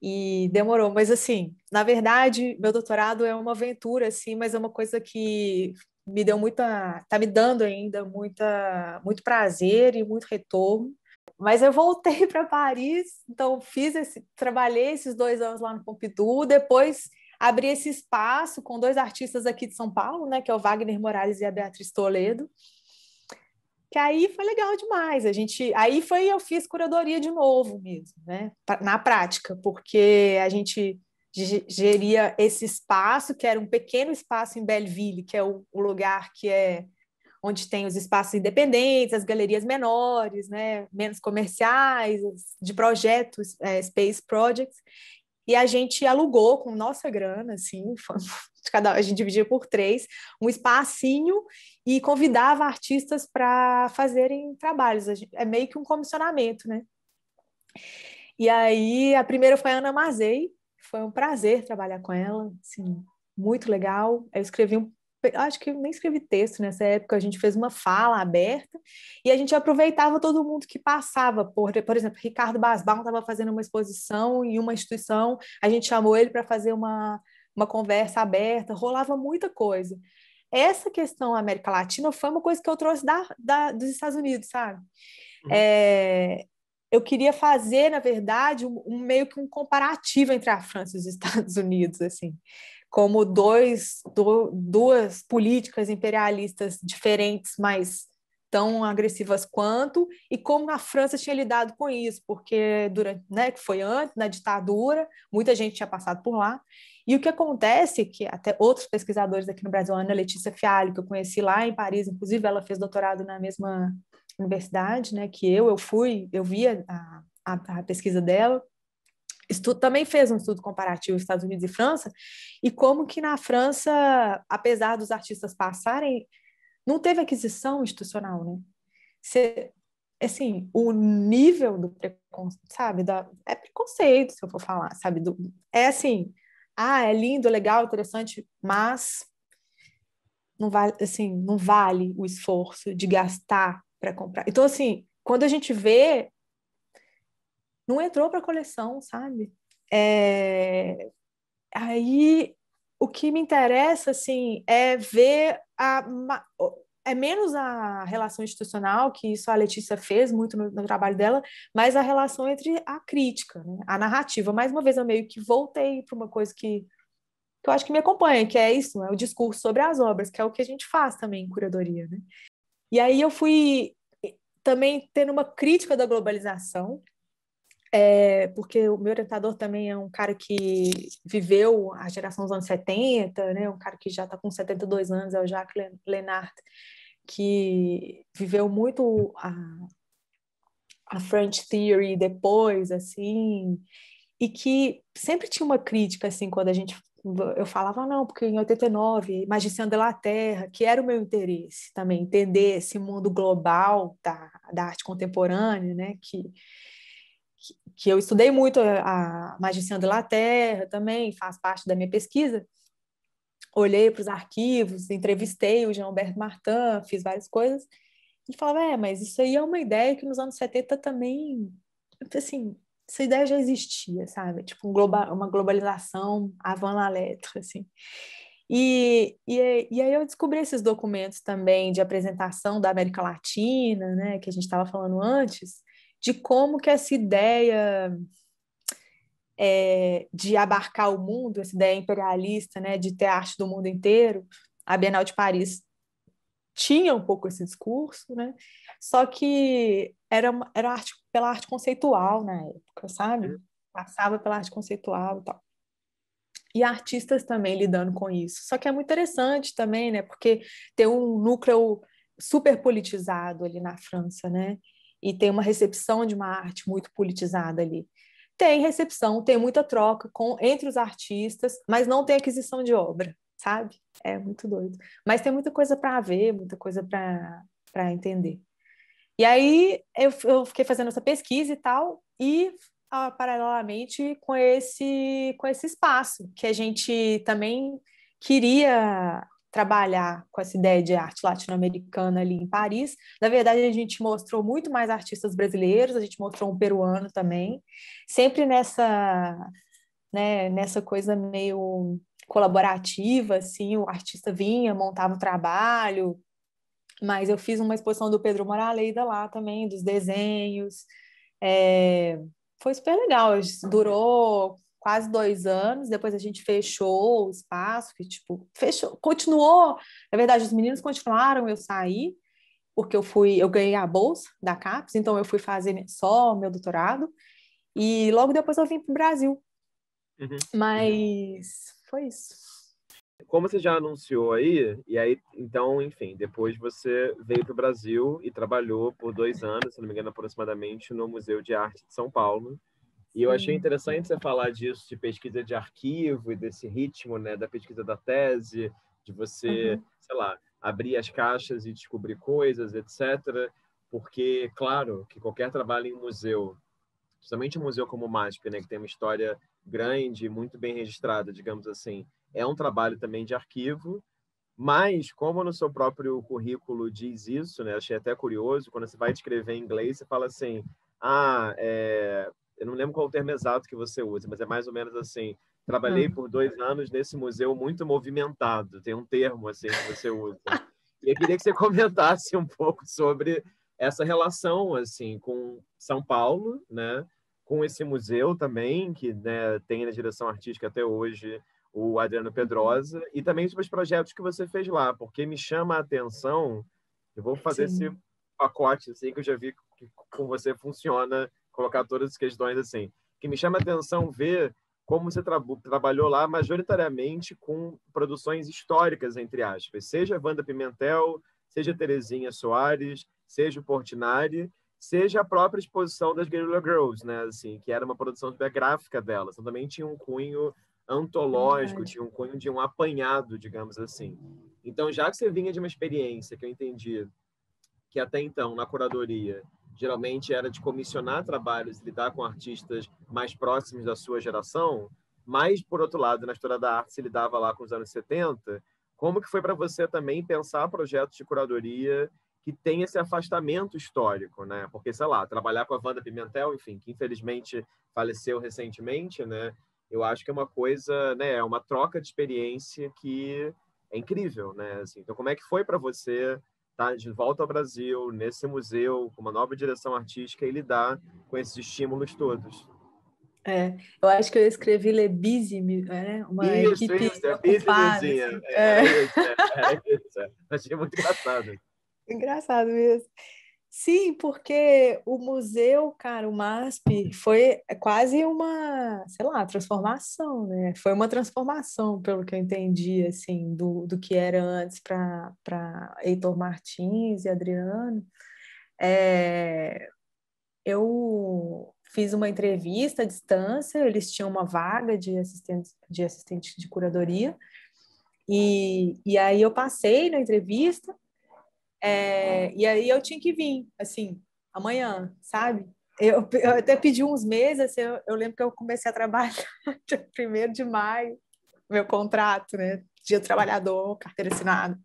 e demorou, mas assim, na verdade, meu doutorado é uma aventura, assim, mas é uma coisa que me deu muita, tá me dando ainda muita, muito prazer e muito retorno. Mas eu voltei para Paris, então fiz esse, trabalhei esses dois anos lá no Pompidou, depois abri esse espaço com dois artistas aqui de São Paulo, né, que é o Wagner Morales e a Beatriz Toledo. Que aí foi legal demais. A gente, aí foi eu fiz curadoria de novo mesmo, né, na prática, porque a gente geria esse espaço, que era um pequeno espaço em Belleville, que é o, o lugar que é onde tem os espaços independentes, as galerias menores, né, menos comerciais, de projetos, é, space projects. E a gente alugou com nossa grana, assim, cada, a gente dividia por três, um espacinho e convidava artistas para fazerem trabalhos. É meio que um comissionamento, né? E aí a primeira foi a Ana Mazei, foi um prazer trabalhar com ela, assim, muito legal. Eu escrevi um acho que nem escrevi texto nessa época, a gente fez uma fala aberta e a gente aproveitava todo mundo que passava. Por, por exemplo, Ricardo Basbaum estava fazendo uma exposição em uma instituição, a gente chamou ele para fazer uma, uma conversa aberta, rolava muita coisa. Essa questão América Latina foi uma coisa que eu trouxe da, da dos Estados Unidos, sabe? Uhum. É, eu queria fazer, na verdade, um, um, meio que um comparativo entre a França e os Estados Unidos, assim, como dois, do, duas políticas imperialistas diferentes, mas tão agressivas quanto, e como a França tinha lidado com isso, porque durante, né, que foi antes, na ditadura, muita gente tinha passado por lá. E o que acontece, é que até outros pesquisadores aqui no Brasil, a Ana Letícia Fialho, que eu conheci lá em Paris, inclusive ela fez doutorado na mesma universidade, né, que eu, eu fui, eu vi a, a, a pesquisa dela, estudo, também fez um estudo comparativo Estados Unidos e França, e como que na França, apesar dos artistas passarem, não teve aquisição institucional, né? Cê, assim, o nível do preconceito, sabe? Da, é preconceito, se eu for falar, sabe? Do, é assim, ah, é lindo, legal, interessante, mas não vale, assim, não vale o esforço de gastar para comprar. Então, assim, quando a gente vê, não entrou para a coleção, sabe? É... Aí, o que me interessa, assim, é ver a... É menos a relação institucional, que isso a Letícia fez muito no, no trabalho dela, mas a relação entre a crítica, né? a narrativa. Mais uma vez, eu meio que voltei para uma coisa que que eu acho que me acompanha, que é isso, é o discurso sobre as obras, que é o que a gente faz também em curadoria, né? E aí eu fui também tendo uma crítica da globalização, é, porque o meu orientador também é um cara que viveu a geração dos anos 70, né? um cara que já está com 72 anos, é o Jacques Lenart, que viveu muito a, a French Theory depois, assim, e que sempre tinha uma crítica, assim, quando a gente eu falava, ah, não, porque em 89, de da Terra, que era o meu interesse também, entender esse mundo global da, da arte contemporânea, né, que, que, que eu estudei muito a, Magician de da Terra também, faz parte da minha pesquisa, olhei para os arquivos, entrevistei o Jean Alberto Martin, fiz várias coisas, e falava, é, mas isso aí é uma ideia que nos anos 70 também, assim, essa ideia já existia, sabe? Tipo, um global, uma globalização avant la lettre, assim. E, e, é, e, aí eu descobri esses documentos também de apresentação da América Latina, né, que a gente estava falando antes, de como que essa ideia é, de abarcar o mundo, essa ideia imperialista, né, de ter arte do mundo inteiro, a Bienal de Paris tinha um pouco esse discurso, né? Só que era, era arte pela arte conceitual na época, sabe? Uhum. Passava pela arte conceitual e tal. E artistas também lidando com isso. Só que é muito interessante também, né? Porque tem um núcleo super politizado ali na França, né? E tem uma recepção de uma arte muito politizada ali. Tem recepção, tem muita troca com entre os artistas, mas não tem aquisição de obra, sabe? É muito doido. Mas tem muita coisa para ver, muita coisa para entender. E aí eu, eu fiquei fazendo essa pesquisa e tal, e ah, paralelamente com esse, com esse espaço, que a gente também queria trabalhar com essa ideia de arte latino-americana ali em Paris. Na verdade, a gente mostrou muito mais artistas brasileiros, a gente mostrou um peruano também, sempre nessa, né, nessa coisa meio colaborativa, assim, o artista vinha, montava o trabalho, mas eu fiz uma exposição do Pedro Moraleida lá também, dos uhum. desenhos. É, foi super legal. Durou quase dois anos. Depois a gente fechou o espaço, que tipo, fechou, continuou. Na verdade, os meninos continuaram, eu saí, porque eu fui, eu ganhei a bolsa da CAPES, então eu fui fazer só meu doutorado. E logo depois eu vim para o Brasil. Uhum. Mas foi isso. Como você já anunciou aí, e aí, então, enfim, depois você veio para o Brasil e trabalhou por dois anos, se não me engano, aproximadamente, no Museu de Arte de São Paulo. E eu achei interessante você falar disso, de pesquisa de arquivo e desse ritmo, né, da pesquisa da tese, de você, uhum. sei lá, abrir as caixas e descobrir coisas, etc. Porque, claro, que qualquer trabalho em um museu, principalmente um museu como o MASP, né, que tem uma história grande, muito bem registrada, digamos assim, é um trabalho também de arquivo, mas como no seu próprio currículo diz isso, né? Achei até curioso, quando você vai escrever em inglês, você fala assim, ah, é... eu não lembro qual o termo exato que você usa, mas é mais ou menos assim, trabalhei hum. por dois anos nesse museu muito movimentado, tem um termo assim que você usa. E eu queria que você comentasse um pouco sobre essa relação assim com São Paulo, né? Com esse museu também que né, tem na direção artística até hoje o Adriano Pedrosa, e também sobre os projetos que você fez lá, porque me chama a atenção. Eu vou fazer Sim. esse pacote assim, que eu já vi que com você funciona, colocar todas as questões assim. Que me chama a atenção ver como você tra trabalhou lá majoritariamente com produções históricas, entre aspas, seja Wanda Pimentel, seja Terezinha Soares, seja o Portinari, seja a própria exposição das Guerrilla Girls, né? Assim, que era uma produção biográfica delas. Então, também tinha um cunho antológico, tinha um cunho de um apanhado, digamos assim. Então, já que você vinha de uma experiência que eu entendi que até então, na curadoria, geralmente era de comissionar trabalhos e lidar com artistas mais próximos da sua geração, mas, por outro lado, na história da arte se lidava lá com os anos 70, como que foi para você também pensar projetos de curadoria que tem esse afastamento histórico, né? Porque, sei lá, trabalhar com a Wanda Pimentel, enfim, que infelizmente faleceu recentemente, né? eu acho que é uma coisa, né, é uma troca de experiência que é incrível, né? Assim, então, como é que foi para você estar tá de volta ao Brasil, nesse museu, com uma nova direção artística e lidar com esses estímulos todos? É, eu acho que eu escrevi Lebizime, né? Uma isso, equipe isso, é ocupada, assim. É. é, é. isso, é, é isso. É. Achei muito engraçado. Engraçado mesmo. Sim, porque o museu, cara, o MASP, foi é quase uma, sei lá, transformação, né? Foi uma transformação, pelo que eu entendi, assim, do, do que era antes para Heitor Martins e Adriano. É, eu fiz uma entrevista à distância, eles tinham uma vaga de assistente de, assistente de curadoria, e, e aí eu passei na entrevista é, e aí eu tinha que vir, assim, amanhã, sabe? Eu, eu até pedi uns meses, assim, eu, eu, lembro que eu comecei a trabalhar dia 1 de maio, meu contrato, né? Dia do trabalhador, carteira assinada.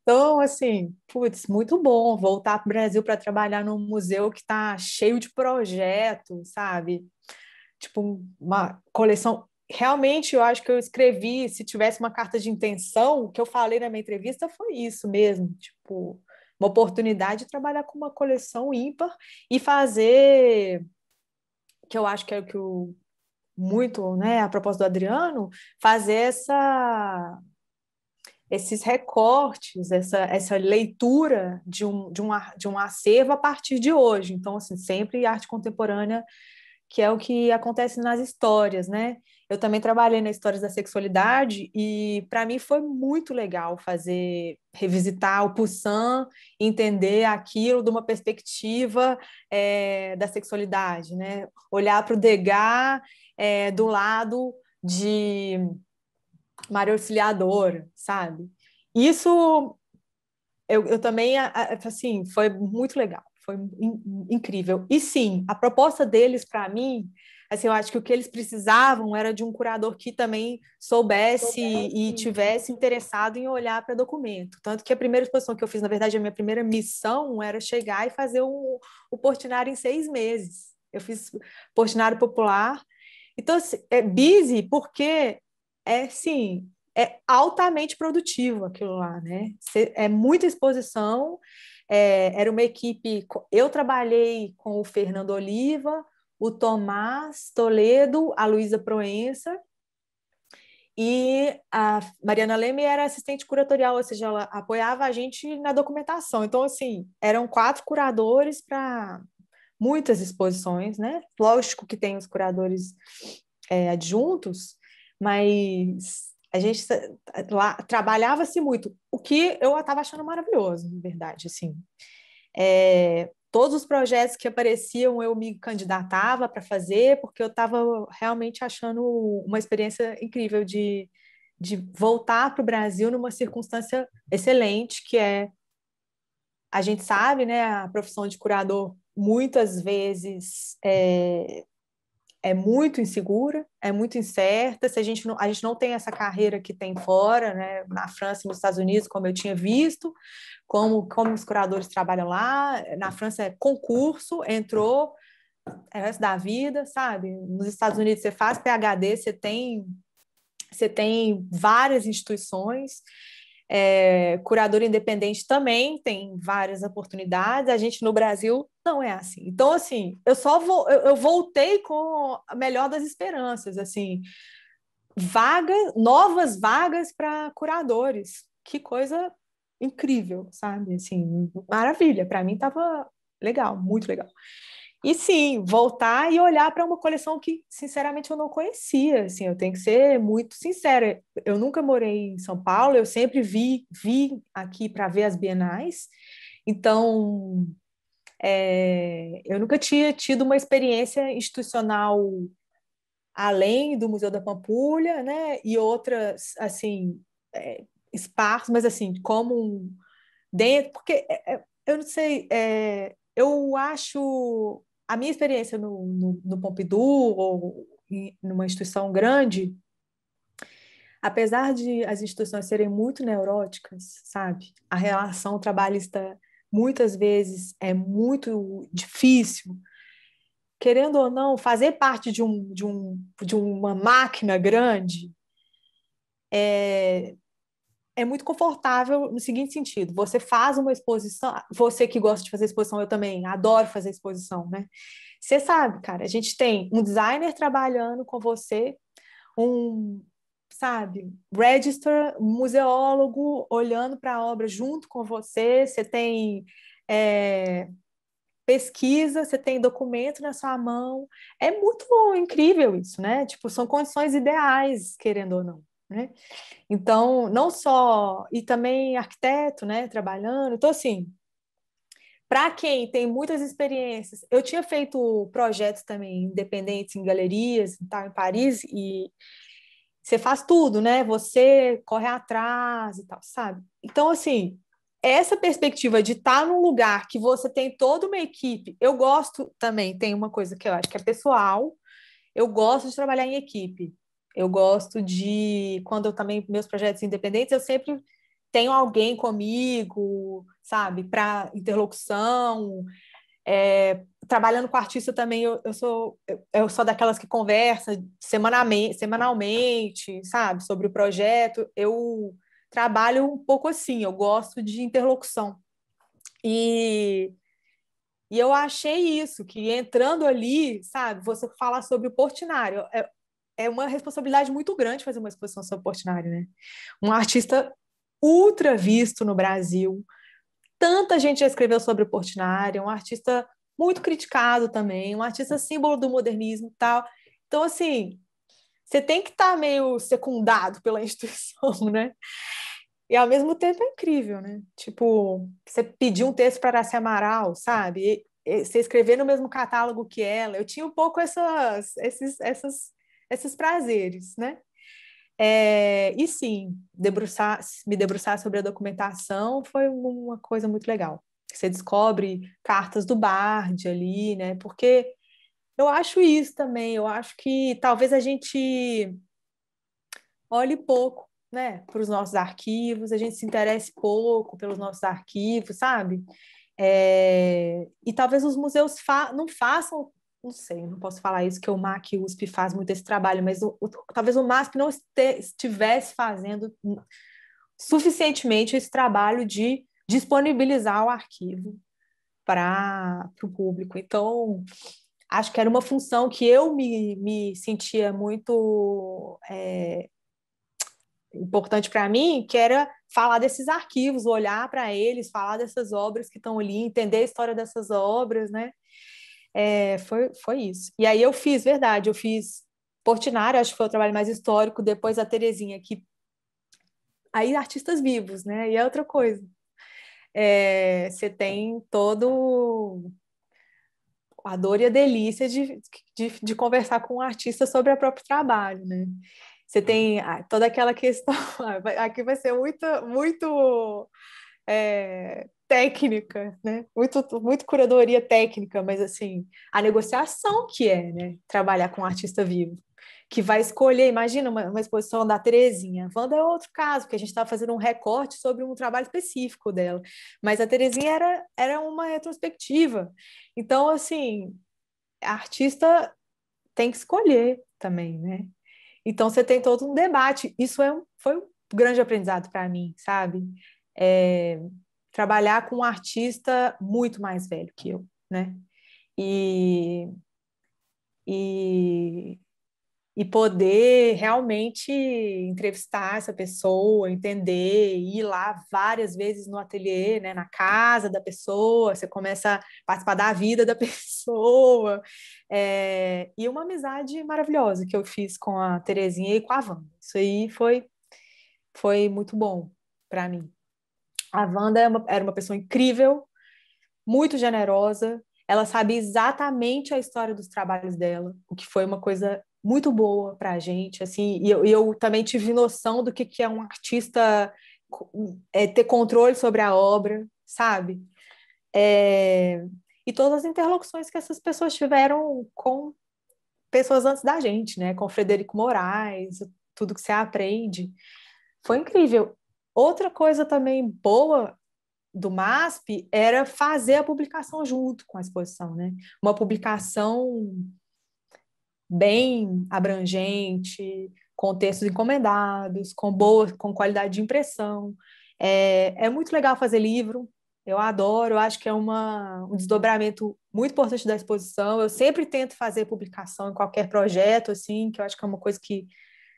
Então, assim, putz, muito bom voltar para o Brasil para trabalhar num museu que está cheio de projetos, sabe? Tipo, uma coleção realmente eu acho que eu escrevi, se tivesse uma carta de intenção, o que eu falei na minha entrevista foi isso mesmo, tipo, uma oportunidade de trabalhar com uma coleção ímpar e fazer que eu acho que é o que o muito, né, a propósito do Adriano, fazer essa esses recortes, essa, essa leitura de um, de, um, de um acervo a partir de hoje. Então, assim, sempre arte contemporânea que é o que acontece nas histórias, né? Eu também trabalhei nas histórias da sexualidade e para mim foi muito legal fazer revisitar o Poussin, entender aquilo de uma perspectiva é, da sexualidade, né? Olhar para o Degas é, do lado de Maria Auxiliadora, sabe? Isso eu, eu também assim foi muito legal foi in, incrível. E sim, a proposta deles para mim, assim, eu acho que o que eles precisavam era de um curador que também soubesse, soubesse. e tivesse interessado em olhar para documento. Tanto que a primeira exposição que eu fiz, na verdade, a minha primeira missão era chegar e fazer um, o Portinário em seis meses. Eu fiz Portinário Popular. Então, assim, é busy porque é, sim, é altamente produtivo aquilo lá, né? É muita exposição é, era uma equipe. Eu trabalhei com o Fernando Oliva, o Tomás Toledo, a Luísa Proença e a Mariana Leme era assistente curatorial, ou seja, ela apoiava a gente na documentação. Então, assim, eram quatro curadores para muitas exposições, né? Lógico que tem os curadores é, adjuntos, mas a gente lá trabalhava-se muito, o que eu estava achando maravilhoso, na verdade, assim. É, todos os projetos que apareciam eu me candidatava para fazer, porque eu estava realmente achando uma experiência incrível de, de voltar para o Brasil numa circunstância excelente, que é a gente sabe, né, a profissão de curador muitas vezes é, é muito insegura, é muito incerta. Se a gente não, a gente não tem essa carreira que tem fora, né, na França, e nos Estados Unidos, como eu tinha visto, como como os curadores trabalham lá. Na França é concurso, entrou, é o resto da vida, sabe? Nos Estados Unidos você faz PhD, você tem você tem várias instituições. É, curador independente também tem várias oportunidades. A gente no Brasil não é assim. Então, assim, eu só vou, eu, eu voltei com a melhor das esperanças, assim, vagas, novas vagas para curadores. Que coisa incrível, sabe? Assim, maravilha. Para mim estava legal, muito legal. E sim, voltar e olhar para uma coleção que, sinceramente, eu não conhecia. Assim, eu tenho que ser muito sincera. Eu nunca morei em São Paulo, eu sempre vi, vi aqui para ver as bienais. Então, é, eu nunca tinha tido uma experiência institucional além do Museu da Pampulha, né? E outras, assim, é, eh, espaços, mas assim, como dentro, porque é, eu não sei, eu acho a minha experiência no, no, no Pompidou ou em, numa instituição grande, apesar de as instituições serem muito neuróticas, sabe? A relação trabalhista muitas vezes é muito difícil, querendo ou não, fazer parte de, um, de, um, de uma máquina grande é, é muito confortável no seguinte sentido: você faz uma exposição, você que gosta de fazer exposição, eu também adoro fazer exposição, né? Você sabe, cara, a gente tem um designer trabalhando com você, um, sabe? Register, museólogo, olhando para a obra junto com você, você tem é, pesquisa, você tem documento na sua mão. É muito incrível isso, né? Tipo, são condições ideais, querendo ou não. Né? Então, não só, e também arquiteto, né, trabalhando. Então, assim, para quem tem muitas experiências, eu tinha feito projetos também independentes em galerias, tal, tá, em Paris e você faz tudo, né? Você corre atrás e tal, sabe? Então, assim, essa perspectiva de estar tá num lugar que você tem toda uma equipe, eu gosto também, tem uma coisa que eu acho que é pessoal, eu gosto de trabalhar em equipe. Eu gosto de, quando eu também, meus projetos independentes, eu sempre tenho alguém comigo, sabe, para interlocução, é, trabalhando com artista também, eu, eu sou eu, eu, sou daquelas que conversa semanalmente, semanalmente, sabe, sobre o projeto. Eu trabalho um pouco assim, eu gosto de interlocução. E, e eu achei isso, que entrando ali, sabe, você falar sobre o Portinário. É, é uma responsabilidade muito grande fazer uma exposição sobre o Portinário, né? Um artista ultra visto no Brasil, Tanta gente já escreveu sobre o Portinari, um artista muito criticado também, um artista símbolo do modernismo e tal. Então, assim, você tem que estar tá meio secundado pela instituição, né? E ao mesmo tempo é incrível, né? Tipo, você pedir um texto para Aracia Amaral, sabe? E, e, você escrever no mesmo catálogo que ela. Eu tinha um pouco essas, esses, essas, esses prazeres, né? É, e sim, debruçar, me debruçar sobre a documentação foi uma coisa muito legal. Você descobre cartas do Bard ali, né? Porque eu acho isso também, eu acho que talvez a gente olhe pouco né, para os nossos arquivos, a gente se interesse pouco pelos nossos arquivos, sabe? É, e talvez os museus fa não façam não sei, não posso falar isso, que o MAC e o USP faz muito esse trabalho, mas o, o, talvez o MASP não este, estivesse fazendo suficientemente esse trabalho de disponibilizar o arquivo para o público. Então, acho que era uma função que eu me, me sentia muito é, importante para mim, que era falar desses arquivos, olhar para eles, falar dessas obras que estão ali, entender a história dessas obras, né? É, foi, foi isso. E aí eu fiz, verdade, eu fiz Portinari, acho que foi o trabalho mais histórico, depois a Terezinha, que aí artistas vivos, né? E é outra coisa. É, você tem todo a dor e a delícia de, de, de, conversar com o artista sobre o próprio trabalho, né? Você tem ah, toda aquela questão. Aqui vai ser muito, muito é, técnica, né? Muito, muito curadoria técnica, mas assim, a negociação que é, né? Trabalhar com um artista vivo. Que vai escolher, imagina uma, uma exposição da Terezinha. Wanda é outro caso, porque a gente estava tá fazendo um recorte sobre um trabalho específico dela. Mas a Terezinha era, era uma retrospectiva. Então, assim, a artista tem que escolher também, né? Então, você tem todo um debate. Isso é um, foi um grande aprendizado para mim, sabe? É, trabalhar com um artista muito mais velho que eu, né? E, e, e poder realmente entrevistar essa pessoa, entender, ir lá várias vezes no ateliê, né, na casa da pessoa, você começa a participar da vida da pessoa. É, e uma amizade maravilhosa que eu fiz com a Terezinha e com a Van. Isso aí foi, foi muito bom para mim. A Wanda é era uma, pessoa incrível, muito generosa, ela sabe exatamente a história dos trabalhos dela, o que foi uma coisa muito boa para a gente, assim, e eu, eu, também tive noção do que, que é um artista é, ter controle sobre a obra, sabe? É, e todas as interlocuções que essas pessoas tiveram com pessoas antes da gente, né? Com Frederico Moraes, tudo que você aprende. Foi incrível. Outra coisa também boa do MASP era fazer a publicação junto com a exposição, né? Uma publicação bem abrangente, com textos encomendados, com boa, com qualidade de impressão. É, é muito legal fazer livro, eu adoro, eu acho que é uma, um desdobramento muito importante da exposição. Eu sempre tento fazer publicação em qualquer projeto, assim, que eu acho que é uma coisa que,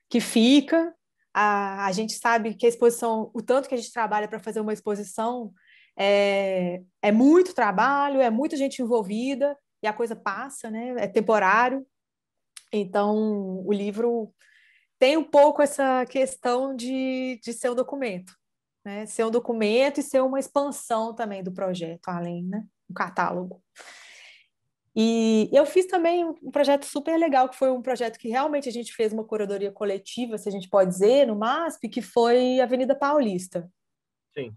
que fica a, a gente sabe que a exposição, o tanto que a gente trabalha para fazer uma exposição, é, é muito trabalho, é muita gente envolvida e a coisa passa, né? É temporário. Então, o livro tem um pouco essa questão de, de ser um documento, né? Ser um documento e ser uma expansão também do projeto, além, né? Um catálogo. E eu fiz também um projeto super legal, que foi um projeto que realmente a gente fez uma curadoria coletiva, se a gente pode dizer, no MASP, que foi Avenida Paulista. Sim.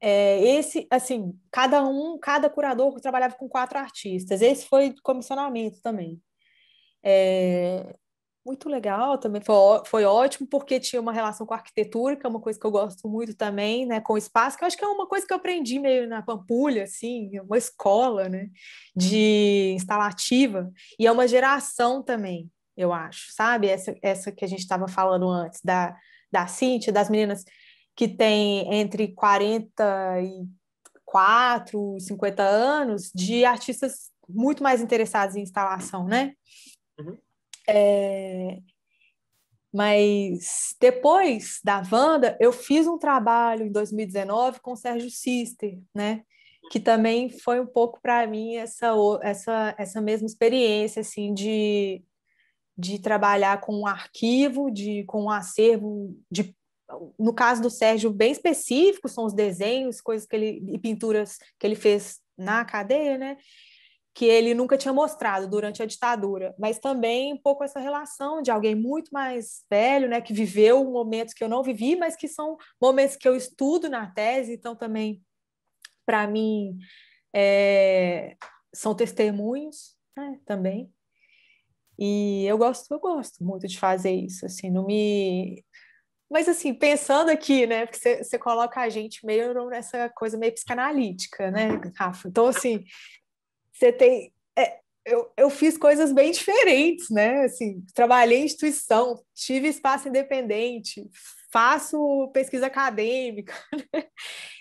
É, esse, assim, cada um, cada curador trabalhava com quatro artistas. Esse foi comissionamento também. É, muito legal também, foi, foi ótimo, porque tinha uma relação com a arquitetura, que é uma coisa que eu gosto muito também, né, com o espaço, que eu acho que é uma coisa que eu aprendi meio na Pampulha, assim, é uma escola, né, de instalativa, e é uma geração também, eu acho, sabe? Essa, essa que a gente estava falando antes, da, da Cintia, das meninas que tem entre 44 e 50 anos, de artistas muito mais interessados em instalação, né? Uhum. É, mas depois da Wanda, eu fiz um trabalho em 2019 com o Sérgio Sister, né? Que também foi um pouco para mim essa, essa, essa mesma experiência, assim, de, de trabalhar com um arquivo, de, com um acervo de no caso do Sérgio, bem específico, são os desenhos, coisas que ele e pinturas que ele fez na cadeia, né? que ele nunca tinha mostrado durante a ditadura, mas também um pouco essa relação de alguém muito mais velho, né, que viveu momentos que eu não vivi, mas que são momentos que eu estudo na tese, então também para mim é, são testemunhos né, também. E eu gosto, eu gosto muito de fazer isso, assim, não me mas assim, pensando aqui, né? Porque você coloca a gente meio nessa coisa meio psicanalítica, né, Rafa? Então, assim, você tem. É, eu, eu fiz coisas bem diferentes, né? Assim, trabalhei em instituição, tive espaço independente, faço pesquisa acadêmica. Né?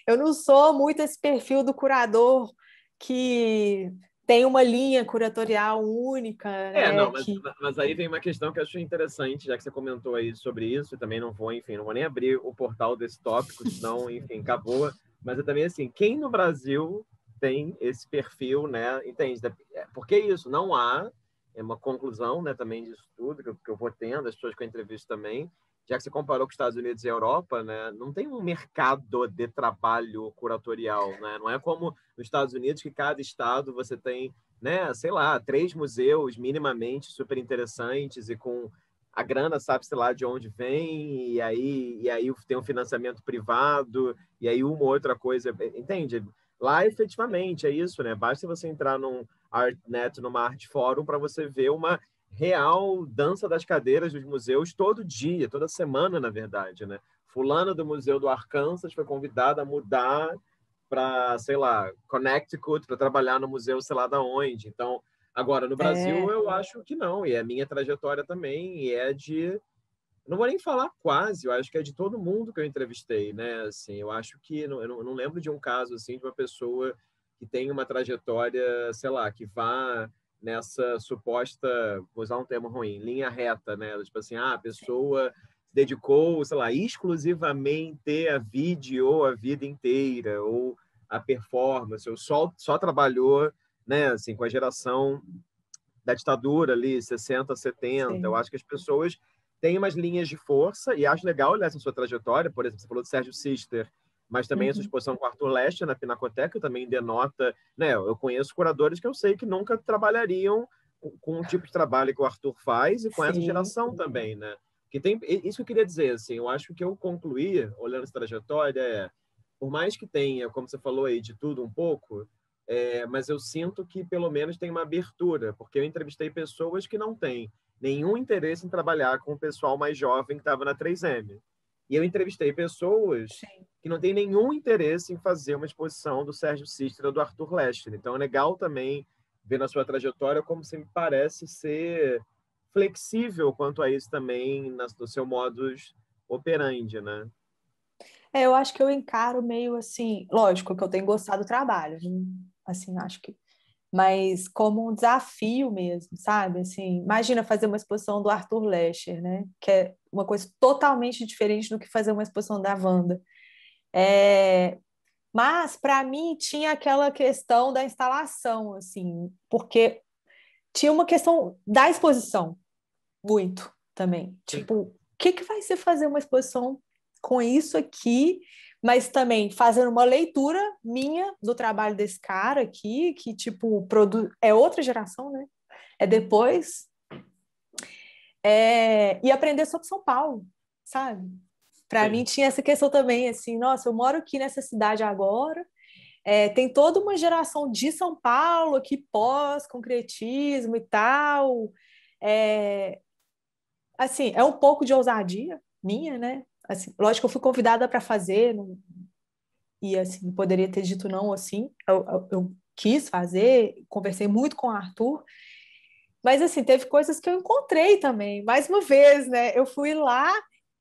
Eu não sou muito esse perfil do curador que tem uma linha curatorial única. É, né, não, mas, que... mas, aí vem uma questão que eu acho interessante, já que você comentou aí sobre isso, e também não vou, enfim, não vou nem abrir o portal desse tópico, senão, enfim, acabou. Mas é também assim, quem no Brasil tem esse perfil, né? Entende? É, porque é isso não há é uma conclusão, né, também disso tudo que eu, que eu vou tendo, as pessoas que eu entrevisto também, já que você comparou com os Estados Unidos e Europa, né, não tem um mercado de trabalho curatorial, né? Não é como nos Estados Unidos que cada estado você tem, né, sei lá, três museus minimamente super interessantes e com a grana sabe-se lá de onde vem, e aí, e aí tem um financiamento privado, e aí uma outra coisa, entende? Lá, efetivamente, é isso, né? Basta você entrar num ArtNet, numa Art Forum, para você ver uma real dança das cadeiras dos museus todo dia, toda semana, na verdade, né? Fulana do Museu do Arkansas foi convidada a mudar para, sei lá, Connecticut, para trabalhar no museu, sei lá da onde. Então, agora, no Brasil, é. eu acho que não. E é a minha trajetória também, e é de não vou nem falar quase, eu acho que é de todo mundo que eu entrevistei, né? Assim, eu acho que não, eu não lembro de um caso assim de uma pessoa que tem uma trajetória, sei lá, que vá nessa suposta, vou usar um termo ruim, linha reta, né? Tipo assim, ah, a pessoa se dedicou, sei lá, exclusivamente a vídeo ou a vida inteira, ou a performance, ou só, só trabalhou, né, assim, com a geração da ditadura ali, 60, 70. Sim. Eu acho que as pessoas tem umas linhas de força, e acho legal olhar essa sua trajetória, por exemplo, você falou do Sérgio Sister, mas também uhum. a sua uhum. exposição com Arthur Leste na Pinacoteca também denota, né, eu conheço curadores que eu sei que nunca trabalhariam com o tipo de trabalho que o Arthur faz e com Sim. essa geração também, né? Que tem, isso que eu queria dizer, assim, eu acho que eu concluí, olhando essa trajetória, é, por mais que tenha, como você falou aí, de tudo um pouco, é, mas eu sinto que pelo menos tem uma abertura, porque eu entrevistei pessoas que não têm nenhum interesse em trabalhar com o pessoal mais jovem que estava na 3M. E eu entrevistei pessoas Sim. que não têm nenhum interesse em fazer uma exposição do Sérgio Sistra do Arthur Lester. Então é legal também ver na sua trajetória como você me parece ser flexível quanto a isso também no seu modus operandi, né? É, eu acho que eu encaro meio assim, lógico que eu tenho gostado do trabalho, assim, acho que mas como um desafio mesmo, sabe? Assim, imagina fazer uma exposição do Arthur Lescher, né? Que é uma coisa totalmente diferente do que fazer uma exposição da Wanda. É... Mas para mim tinha aquela questão da instalação, assim, porque tinha uma questão da exposição muito também. Tipo, o que, que vai ser fazer uma exposição com isso aqui? mas também fazendo uma leitura minha do trabalho desse cara aqui, que, tipo, produ... é outra geração, né? É depois. É... E aprender sobre São Paulo, sabe? Para mim tinha essa questão também, assim, nossa, eu moro aqui nessa cidade agora, é, tem toda uma geração de São Paulo aqui pós-concretismo e tal. É, assim, é um pouco de ousadia minha, né? Assim, lógico que eu fui convidada para fazer, não, e assim, poderia ter dito não assim. Eu, eu, eu, quis fazer, conversei muito com o Arthur. Mas assim, teve coisas que eu encontrei também. Mais uma vez, né? Eu fui lá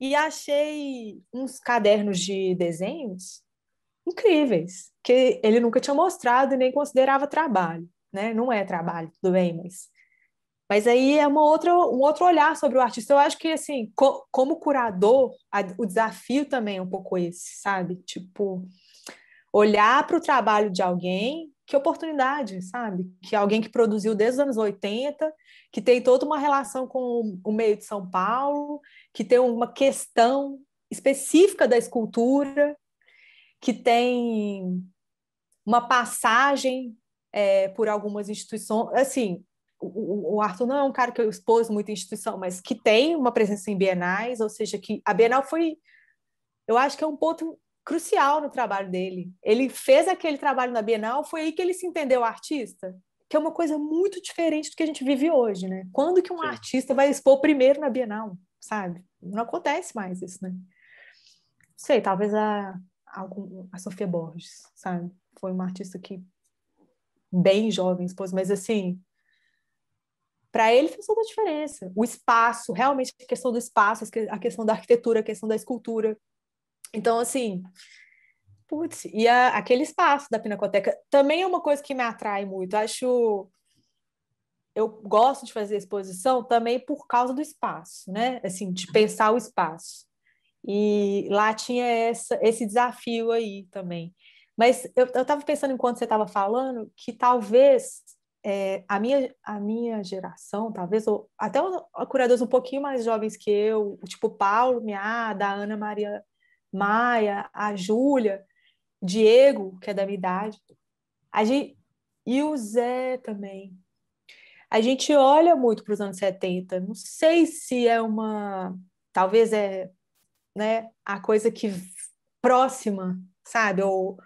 e achei uns cadernos de desenhos incríveis, que ele nunca tinha mostrado e nem considerava trabalho, né? Não é trabalho, tudo bem, mas mas aí é uma outra, um outro olhar sobre o artista. Eu acho que, assim, co como curador, a, o desafio também é um pouco esse, sabe? Tipo, olhar para o trabalho de alguém, que oportunidade, sabe? Que alguém que produziu desde os anos 80, que tem toda uma relação com o meio de São Paulo, que tem uma questão específica da escultura, que tem uma passagem é, por algumas instituições. Assim, o, o Arthur não é um cara que eu expôs muito em instituição, mas que tem uma presença em bienais, ou seja, que a Bienal foi, eu acho que é um ponto crucial no trabalho dele. Ele fez aquele trabalho na Bienal, foi aí que ele se entendeu artista, que é uma coisa muito diferente do que a gente vive hoje, né? Quando que um Sim. artista vai expor primeiro na Bienal, sabe? Não acontece mais isso, né? Não sei, talvez a, a, a Sofia Borges, sabe? Foi uma artista que bem jovem expôs, mas assim, para ele fez toda a diferença. O espaço, realmente a questão do espaço, a questão da arquitetura, a questão da escultura. Então, assim, putz, e a, aquele espaço da Pinacoteca também é uma coisa que me atrai muito. Acho. Eu gosto de fazer exposição também por causa do espaço, né? Assim, de pensar o espaço. E lá tinha essa, esse desafio aí também. Mas eu estava pensando enquanto você estava falando que talvez é, a, minha, a minha geração, talvez, ou até os curadores um pouquinho mais jovens que eu, tipo Paulo Miada, a Ana Maria Maia, a Júlia, Diego, que é da minha idade, a gente, e o Zé também. A gente olha muito para os anos 70, não sei se é uma. Talvez é né, a coisa que próxima, sabe? Ou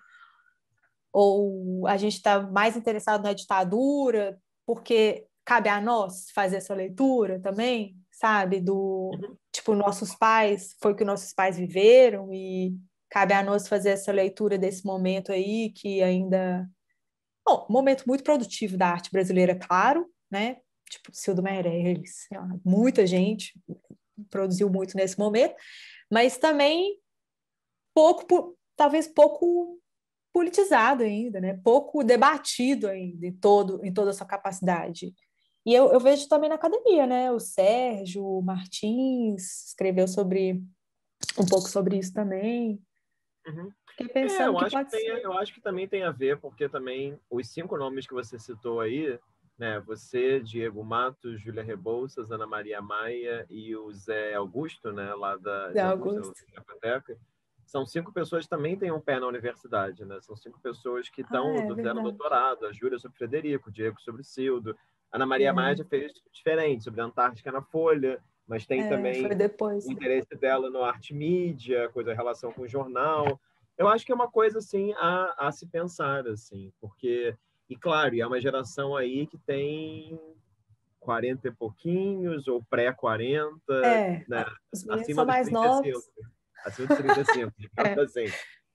ou a gente está mais interessado na ditadura, porque cabe a nós fazer essa leitura também, sabe? Do uhum. tipo, nossos pais, foi o que nossos pais viveram, e cabe a nós fazer essa leitura desse momento aí que ainda. Bom, momento muito produtivo da arte brasileira, claro, né? Tipo, Silvio Meirelles, muita gente produziu muito nesse momento, mas também pouco, talvez pouco politizado ainda, né? pouco debatido ainda em, todo, em toda a sua capacidade. E eu, eu vejo também na academia, né? O Sérgio Martins escreveu sobre um pouco sobre isso também. Uhum. É, pensando é, eu, acho que tem, eu acho que também tem a ver, porque também os cinco nomes que você citou aí, né? Você, Diego Matos, Júlia Rebouças, Ana Maria Maia e o Zé Augusto, né? Lá da, Zé Augusto. da são cinco pessoas que também têm um pé na universidade, né? São cinco pessoas que estão ah, é, fizeram doutorado, a Júlia sobre Frederico, o Diego sobre Sildo, Ana Maria é. Maggi fez diferente, sobre a Antártica na Folha, mas tem é, também o interesse dela no arte mídia, coisa em relação com o jornal. Eu acho que é uma coisa assim a, a se pensar assim, porque e claro, é uma geração aí que tem 40 e pouquinhos ou pré-40, é, né? Os meninos Acima são mais 35. novos acima de 35, digamos assim.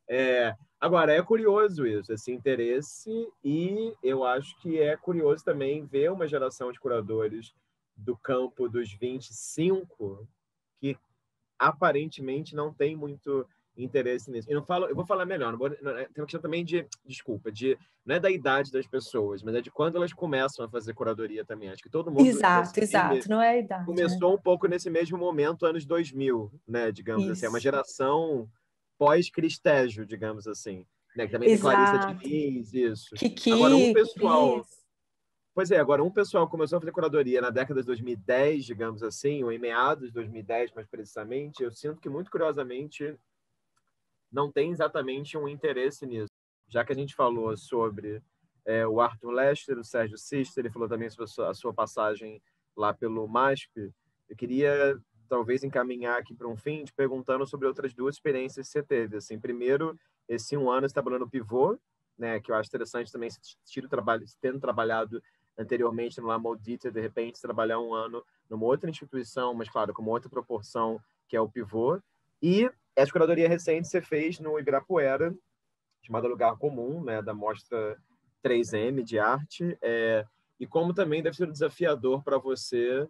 É, agora, é curioso isso, esse interesse, e eu acho que é curioso também ver uma geração de curadores do campo dos 25 que aparentemente não tem muito interesse nisso. Eu não falo, eu vou falar melhor. Não vou, não, é, tem uma questão também de, desculpa, de não é da idade das pessoas, mas é de quando elas começam a fazer curadoria também. Acho que todo mundo exato, exato, não é a idade. Começou né? um pouco nesse mesmo momento, anos 2000, né? Digamos Isso. assim, é uma geração pós-cristégio, digamos assim. Né, que também Exato. tem Clarissa de isso. Kiki, agora um pessoal. Pois é, agora um pessoal começou a fazer curadoria na década de 2010, digamos assim, ou em meados de 2010, mais precisamente. Eu sinto que, muito curiosamente, não tem exatamente um interesse nisso. Já que a gente falou sobre é, o Arthur Lester, o Sérgio Sister, ele falou também sobre a sua, a sua passagem lá pelo MASP, eu queria talvez encaminhar aqui para um fim te perguntando sobre outras duas experiências que você teve. Assim, primeiro, esse um ano você trabalhando pivô, né, que eu acho interessante também, tido trabalho, tendo trabalhado anteriormente no La Maudita, de repente trabalhar um ano numa outra instituição, mas claro, com uma outra proporção que é o pivô. E essa curadoria recente você fez no Ibirapuera, chamada Lugar Comum, né, da mostra 3M de arte, é, e como também deve ser desafiador para você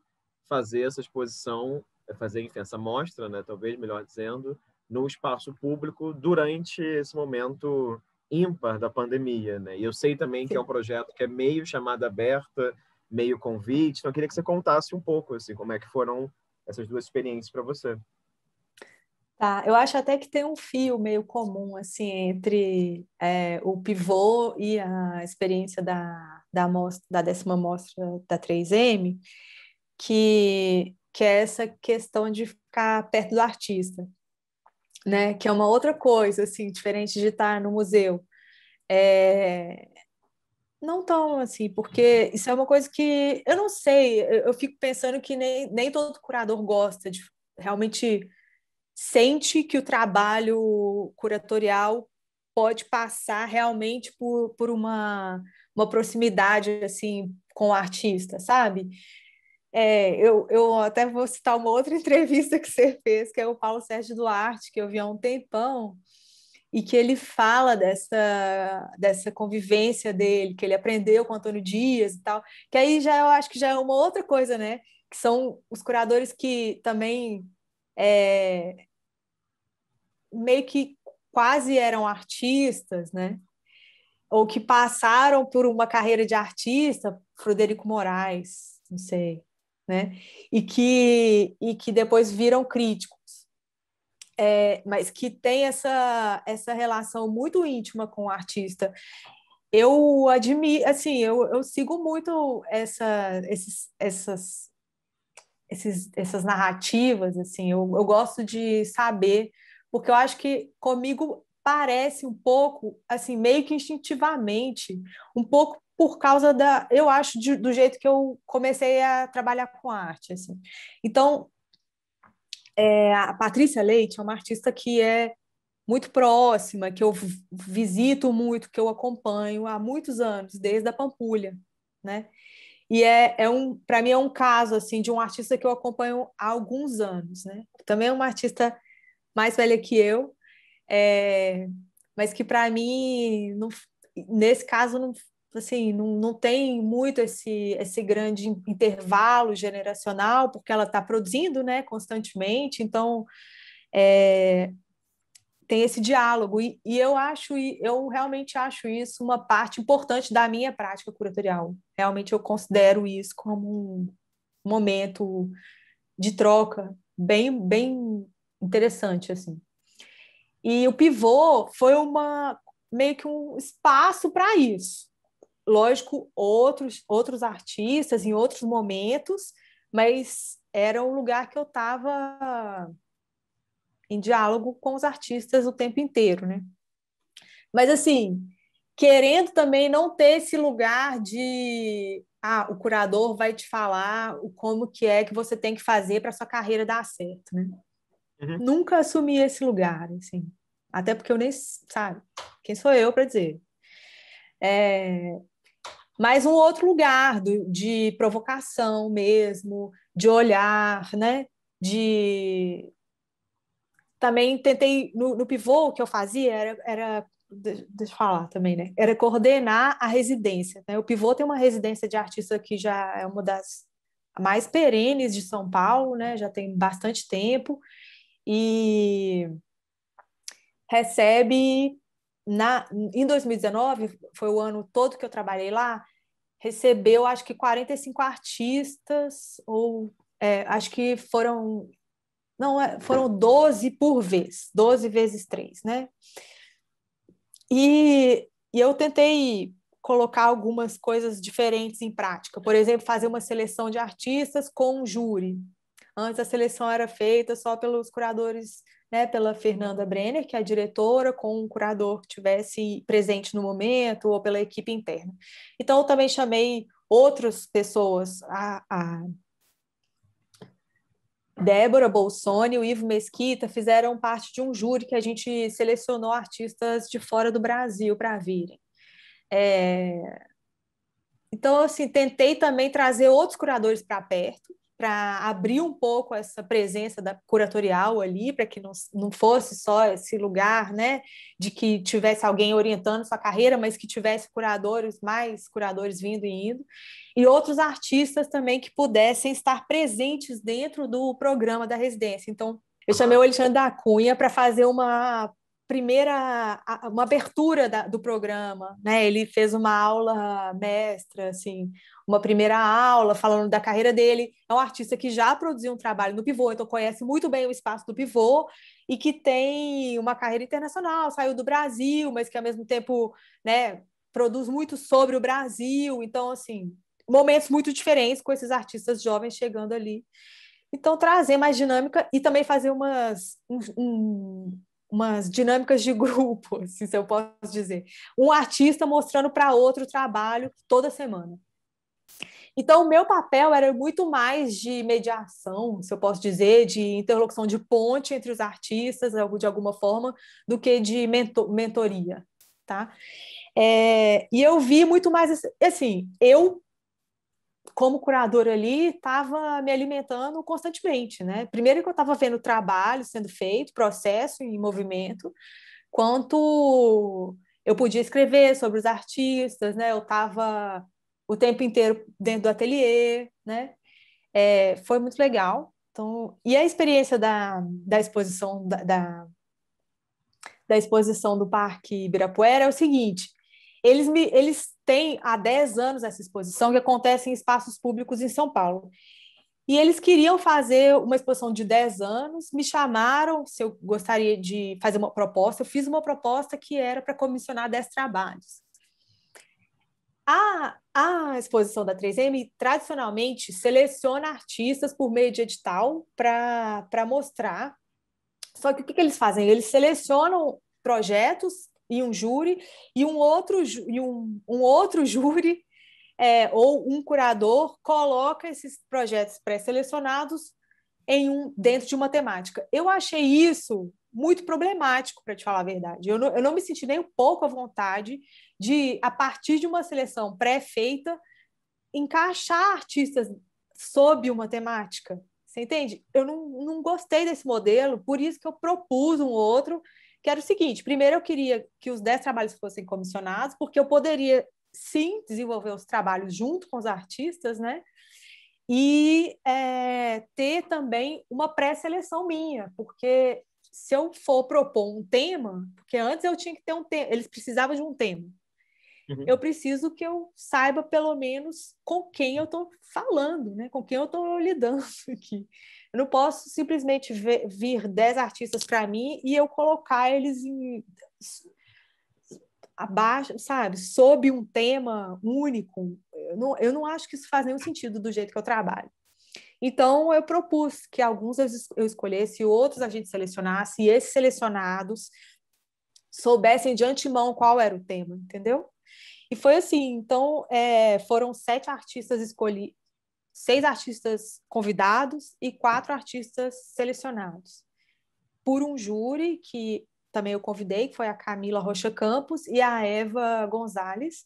fazer essa exposição, é, fazer enfim, essa mostra, né, talvez melhor dizendo, no espaço público durante esse momento ímpar da pandemia, né? E eu sei também Sim. que é um projeto que é meio chamada aberta, meio convite. Então eu queria que você contasse um pouco assim como é que foram essas duas experiências para você. Tá, eu acho até que tem um fio meio comum assim entre é, o pivô e a experiência da, da, mostra da décima mostra da 3M, que, que é essa questão de ficar perto do artista, né? Que é uma outra coisa, assim, diferente de estar no museu. É, não tão assim, porque isso é uma coisa que eu não sei, eu, eu fico pensando que nem, nem todo curador gosta de realmente sente que o trabalho curatorial pode passar realmente por, por uma, uma proximidade assim com o artista, sabe? É, eu, eu até vou citar uma outra entrevista que você fez, que é o Paulo Sérgio Duarte, que eu vi há um tempão, e que ele fala dessa, dessa convivência dele, que ele aprendeu com Antônio Dias e tal, que aí já eu acho que já é uma outra coisa, né? Que são os curadores que também é, meio que quase eram artistas, né? Ou que passaram por uma carreira de artista, Frederico Moraes, não sei, né? E que, e que depois viram críticos. É, mas que tem essa, essa relação muito íntima com o artista. Eu admiro, assim, eu, eu sigo muito essa, esses, essas, esses, essas narrativas, assim, eu, eu gosto de saber porque eu acho que comigo parece um pouco, assim, meio que instintivamente, um pouco por causa da, eu acho, de, do jeito que eu comecei a trabalhar com arte, assim. Então, é, a Patrícia Leite é uma artista que é muito próxima, que eu visito muito, que eu acompanho há muitos anos, desde a Pampulha, né? E é, é um, para mim é um caso assim de um artista que eu acompanho há alguns anos, né? Também é uma artista mais velha que eu, é, mas que para mim, não, nesse caso, não, assim, não, não tem muito esse, esse grande intervalo generacional, porque ela está produzindo né, constantemente, então é, tem esse diálogo. E, e, eu acho, eu realmente acho isso uma parte importante da minha prática curatorial. Realmente eu considero isso como um momento de troca bem, bem interessante, assim. E o pivô foi uma meio que um espaço para isso. Lógico, outros outros artistas em outros momentos, mas era um lugar que eu estava em diálogo com os artistas o tempo inteiro, né? Mas assim, querendo também não ter esse lugar de ah, o curador vai te falar o como que é que você tem que fazer para sua carreira dar certo, né? Uhum. Nunca assumi esse lugar, assim. Até porque eu nem, sabe, quem sou eu para dizer. É... Mas um outro lugar do, de provocação mesmo, de olhar, né? De... Também tentei, no, no pivô que eu fazia, era, era deixa eu falar também, né? Era coordenar a residência. Né? O Pivô tem uma residência de artista que já é uma das mais perenes de São Paulo, né? Já tem bastante tempo e recebe na em 2019, foi o ano todo que eu trabalhei lá, recebeu acho que 45 artistas ou é, acho que foram não, é, foram 12 por vez, 12 vezes 3, né? E, e eu tentei colocar algumas coisas diferentes em prática. Por exemplo, fazer uma seleção de artistas com um júri. Antes a seleção era feita só pelos curadores, né, pela Fernanda Brenner, que é a diretora, com um curador que tivesse presente no momento ou pela equipe interna. Então eu também chamei outras pessoas, a, a Débora Bolsoni e o Ivo Mesquita fizeram parte de um júri que a gente selecionou artistas de fora do Brasil para virem. É... Então, assim, tentei também trazer outros curadores para perto, para abrir um pouco essa presença da curatorial ali, para que não, não fosse só esse lugar, né, de que tivesse alguém orientando sua carreira, mas que tivesse curadores, mais curadores vindo e indo, e outros artistas também que pudessem estar presentes dentro do programa da residência. Então, eu chamei o Alexandre da Cunha para fazer uma primeira uma abertura da, do programa, né? Ele fez uma aula mestra, assim, uma primeira aula falando da carreira dele. É um artista que já produziu um trabalho no Pivô, então conhece muito bem o espaço do Pivô e que tem uma carreira internacional, saiu do Brasil, mas que ao mesmo tempo, né, produz muito sobre o Brasil. Então, assim, momentos muito diferentes com esses artistas jovens chegando ali. Então, trazer mais dinâmica e também fazer umas, um, um umas dinâmicas de grupo, assim, se eu posso dizer. Um artista mostrando para outro trabalho toda semana. Então, o meu papel era muito mais de mediação, se eu posso dizer, de interlocução de ponte entre os artistas, de alguma forma, do que de mento mentoria, tá? É, e eu vi muito mais, assim, eu como curadora ali, estava me alimentando constantemente, né? Primeiro que eu estava vendo trabalho sendo feito, processo em movimento, quanto eu podia escrever sobre os artistas, né? Eu estava o tempo inteiro dentro do ateliê, né? É, foi muito legal. Então, e a experiência da, da exposição da, da, da exposição do Parque Ibirapuera é o seguinte: eles me eles tem há 10 anos essa exposição, que acontece em espaços públicos em São Paulo. E eles queriam fazer uma exposição de 10 anos, me chamaram se eu gostaria de fazer uma proposta. Eu fiz uma proposta que era para comissionar 10 trabalhos. A, a exposição da 3M tradicionalmente seleciona artistas por meio de edital para mostrar. Só que o que, que eles fazem? Eles selecionam projetos e um júri, e um outro, e um, um outro júri é, ou um curador coloca esses projetos pré-selecionados em um dentro de uma temática. Eu achei isso muito problemático, para te falar a verdade. Eu não, eu não me senti nem um pouco à vontade de, a partir de uma seleção pré-feita, encaixar artistas sob uma temática. Você entende? Eu não, não gostei desse modelo, por isso que eu propus um outro que era o seguinte: primeiro eu queria que os 10 trabalhos fossem comissionados, porque eu poderia sim desenvolver os trabalhos junto com os artistas, né? E é, ter também uma pré-seleção minha, porque se eu for propor um tema, porque antes eu tinha que ter um tema, eles precisavam de um tema. Uhum. Eu preciso que eu saiba pelo menos com quem eu estou falando, né? Com quem eu estou lidando aqui. Eu não posso simplesmente ver, vir 10 artistas para mim e eu colocar eles em, abaixo, sabe, sob um tema único. Eu não, eu não acho que isso faz nenhum sentido do jeito que eu trabalho. Então, eu propus que alguns eu escolhesse, outros a gente selecionasse, e esses selecionados soubessem de antemão qual era o tema, entendeu? E foi assim, então é, foram sete artistas escolhi, seis artistas convidados e quatro artistas selecionados por um júri que também eu convidei, que foi a Camila Rocha Campos e a Eva Gonzalez,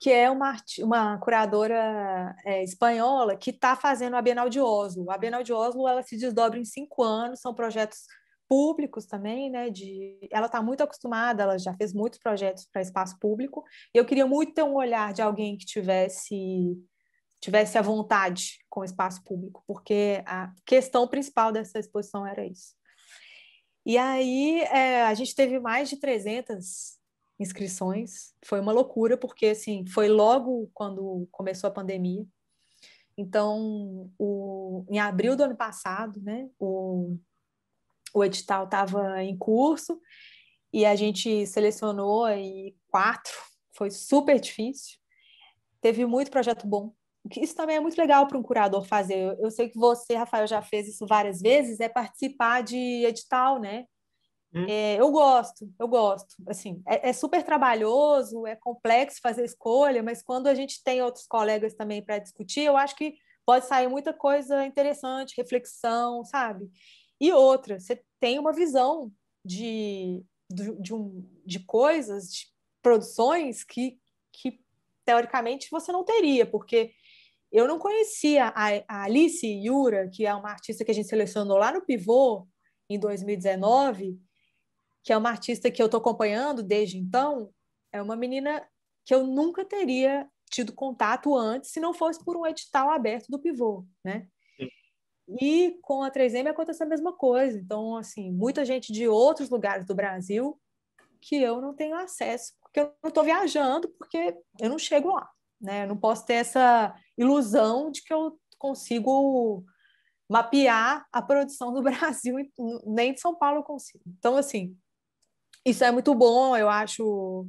que é uma, uma curadora é, espanhola que está fazendo a Bienal de Oslo. A Bienal de Oslo ela se desdobra em cinco anos, são projetos públicos também, né? De, ela está muito acostumada, ela já fez muitos projetos para espaço público. E eu queria muito ter um olhar de alguém que tivesse tivesse à vontade com o espaço público, porque a questão principal dessa exposição era isso. E aí é, a gente teve mais de 300 inscrições, foi uma loucura, porque assim, foi logo quando começou a pandemia, então, o, em abril do ano passado, né, o, o edital estava em curso e a gente selecionou aí quatro, foi super difícil. Teve muito projeto bom, isso também é muito legal para um curador fazer. Eu sei que você, Rafael, já fez isso várias vezes, é participar de edital, né? Hum. É, eu gosto, eu gosto. Assim, é, é, super trabalhoso, é complexo fazer escolha, mas quando a gente tem outros colegas também para discutir, eu acho que pode sair muita coisa interessante, reflexão, sabe? E outra, você tem uma visão de, de, de, um, de coisas, de produções que, que teoricamente você não teria, porque eu não conhecia a, a Alice Yura, que é uma artista que a gente selecionou lá no Pivô, em 2019, que é uma artista que eu estou acompanhando desde então. É uma menina que eu nunca teria tido contato antes se não fosse por um edital aberto do Pivô, né? E com a 3M acontece a mesma coisa. Então, assim, muita gente de outros lugares do Brasil que eu não tenho acesso, porque eu não estou viajando, porque eu não chego lá. Né? Eu não posso ter essa ilusão de que eu consigo mapear a produção do Brasil, nem de São Paulo eu consigo. Então, assim, isso é muito bom, eu acho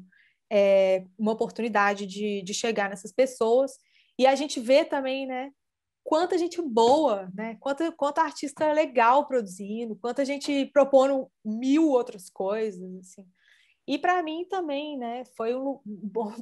é, uma oportunidade de, de chegar nessas pessoas. E a gente vê também, né, quanta gente boa, né, quanta, quanto artista legal produzindo, quanta gente propondo mil outras coisas, assim. E para mim também, né, foi uma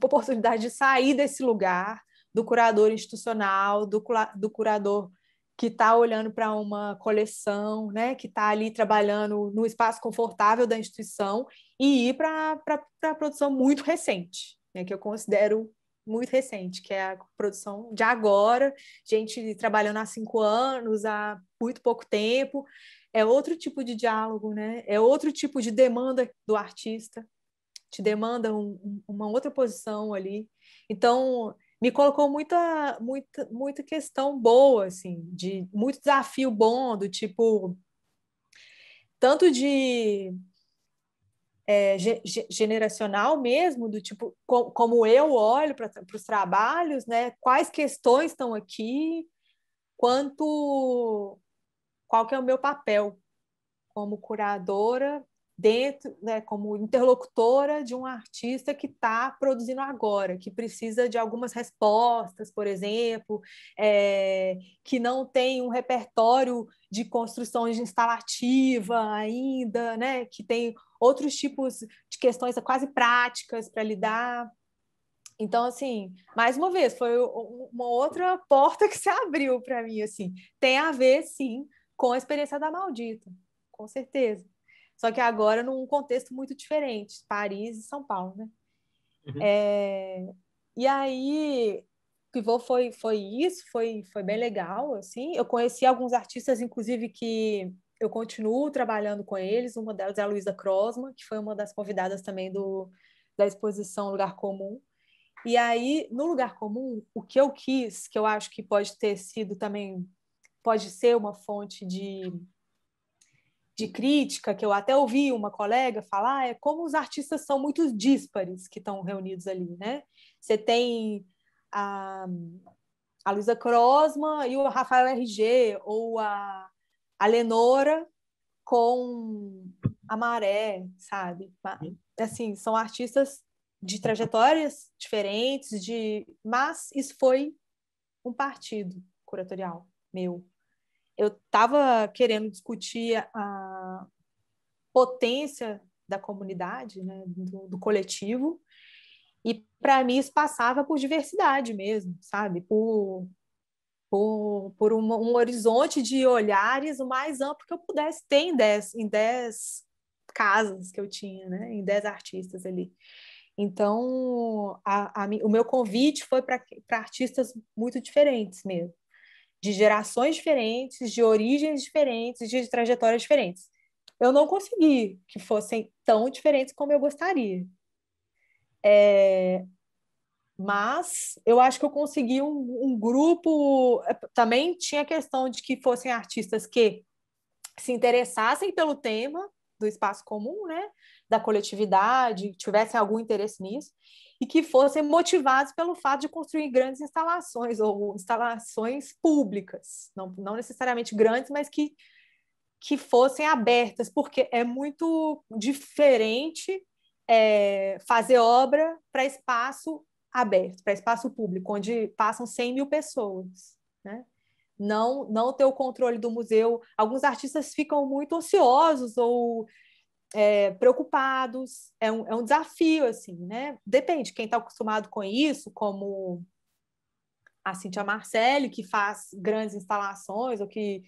oportunidade de sair desse lugar do curador institucional, do, do curador que está olhando para uma coleção, né, que está ali trabalhando no espaço confortável da instituição e ir para a produção muito recente, né, que eu considero muito recente, que é a produção de agora, gente trabalhando há cinco anos, há muito pouco tempo, é outro tipo de diálogo, né, é outro tipo de demanda do artista, te demanda um, uma outra posição ali. Então, me colocou muita, muita, muita questão boa, assim, de muito desafio bom, do tipo, tanto de é, generacional mesmo, do tipo, como eu olho para os trabalhos, né, quais questões estão aqui, quanto, qual que é o meu papel como curadora dentro, né, como interlocutora de um artista que está produzindo agora, que precisa de algumas respostas, por exemplo, é, que não tem um repertório de construção de instalativa ainda, né, que tem outros tipos de questões quase práticas para lidar. Então, assim, mais uma vez, foi uma outra porta que se abriu para mim, assim. Tem a ver, sim, com a experiência da Maldita, com certeza. Só que agora num contexto muito diferente, Paris e São Paulo, né? Uhum. É, e aí, o pivô foi, foi isso, foi, foi bem legal, assim. Eu conheci alguns artistas, inclusive, que eu continuo trabalhando com eles. Uma delas é a Luísa Crosma que foi uma das convidadas também do, da exposição Lugar Comum. E aí, no Lugar Comum, o que eu quis, que eu acho que pode ter sido também, pode ser uma fonte de de crítica, que eu até ouvi uma colega falar, é como os artistas são muito díspares que estão reunidos ali, né? Você tem a, a Luísa Crosma e o Rafael RG, ou a, a Lenora com a Maré, sabe? Assim, são artistas de trajetórias diferentes, de mas isso foi um partido curatorial meu, eu estava querendo discutir a potência da comunidade, né, do, do coletivo, e para mim isso passava por diversidade mesmo, sabe? Por, por, por um, um, horizonte de olhares o mais amplo que eu pudesse ter em dez, em dez casas que eu tinha, né? em dez artistas ali. Então, a, a, o meu convite foi para artistas muito diferentes mesmo de gerações diferentes, de origens diferentes, de trajetórias diferentes. Eu não consegui que fossem tão diferentes como eu gostaria. É, mas eu acho que eu consegui um, um, grupo. É, também tinha a questão de que fossem artistas que se interessassem pelo tema do espaço comum, né, da coletividade, tivessem algum interesse nisso, e que fossem motivados pelo fato de construir grandes instalações ou instalações públicas, não, não necessariamente grandes, mas que, que fossem abertas, porque é muito diferente é, fazer obra para espaço aberto, para espaço público, onde passam 100 mil pessoas, né? Não, não ter o controle do museu. Alguns artistas ficam muito ansiosos ou é, preocupados, é um, é um desafio, assim, né? Depende, quem está acostumado com isso, como a Cintia Marcelli, que faz grandes instalações ou que,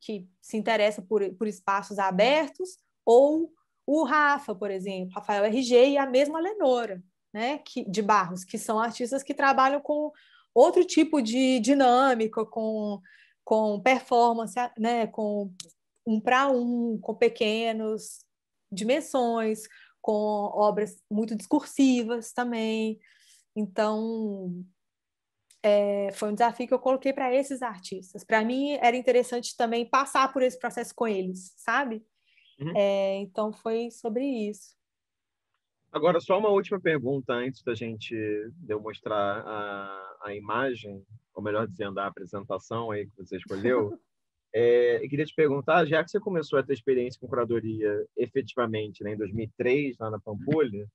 que se interessa por, por espaços abertos, ou o Rafa, por exemplo, Rafael RG e a mesma Lenora, né, que, de Barros, que são artistas que trabalham com outro tipo de dinâmica, com, com performance, né, com um para um, com pequenos, dimensões, com obras muito discursivas também. Então, é, foi um desafio que eu coloquei para esses artistas. Para mim, era interessante também passar por esse processo com eles, sabe? Uhum. É, então, foi sobre isso. Agora, só uma última pergunta antes da gente de mostrar a, a imagem, ou melhor dizendo, a apresentação aí que você escolheu. É, eu queria te perguntar, já que você começou a ter experiência com curadoria efetivamente né, em 2003, lá na Pampulha,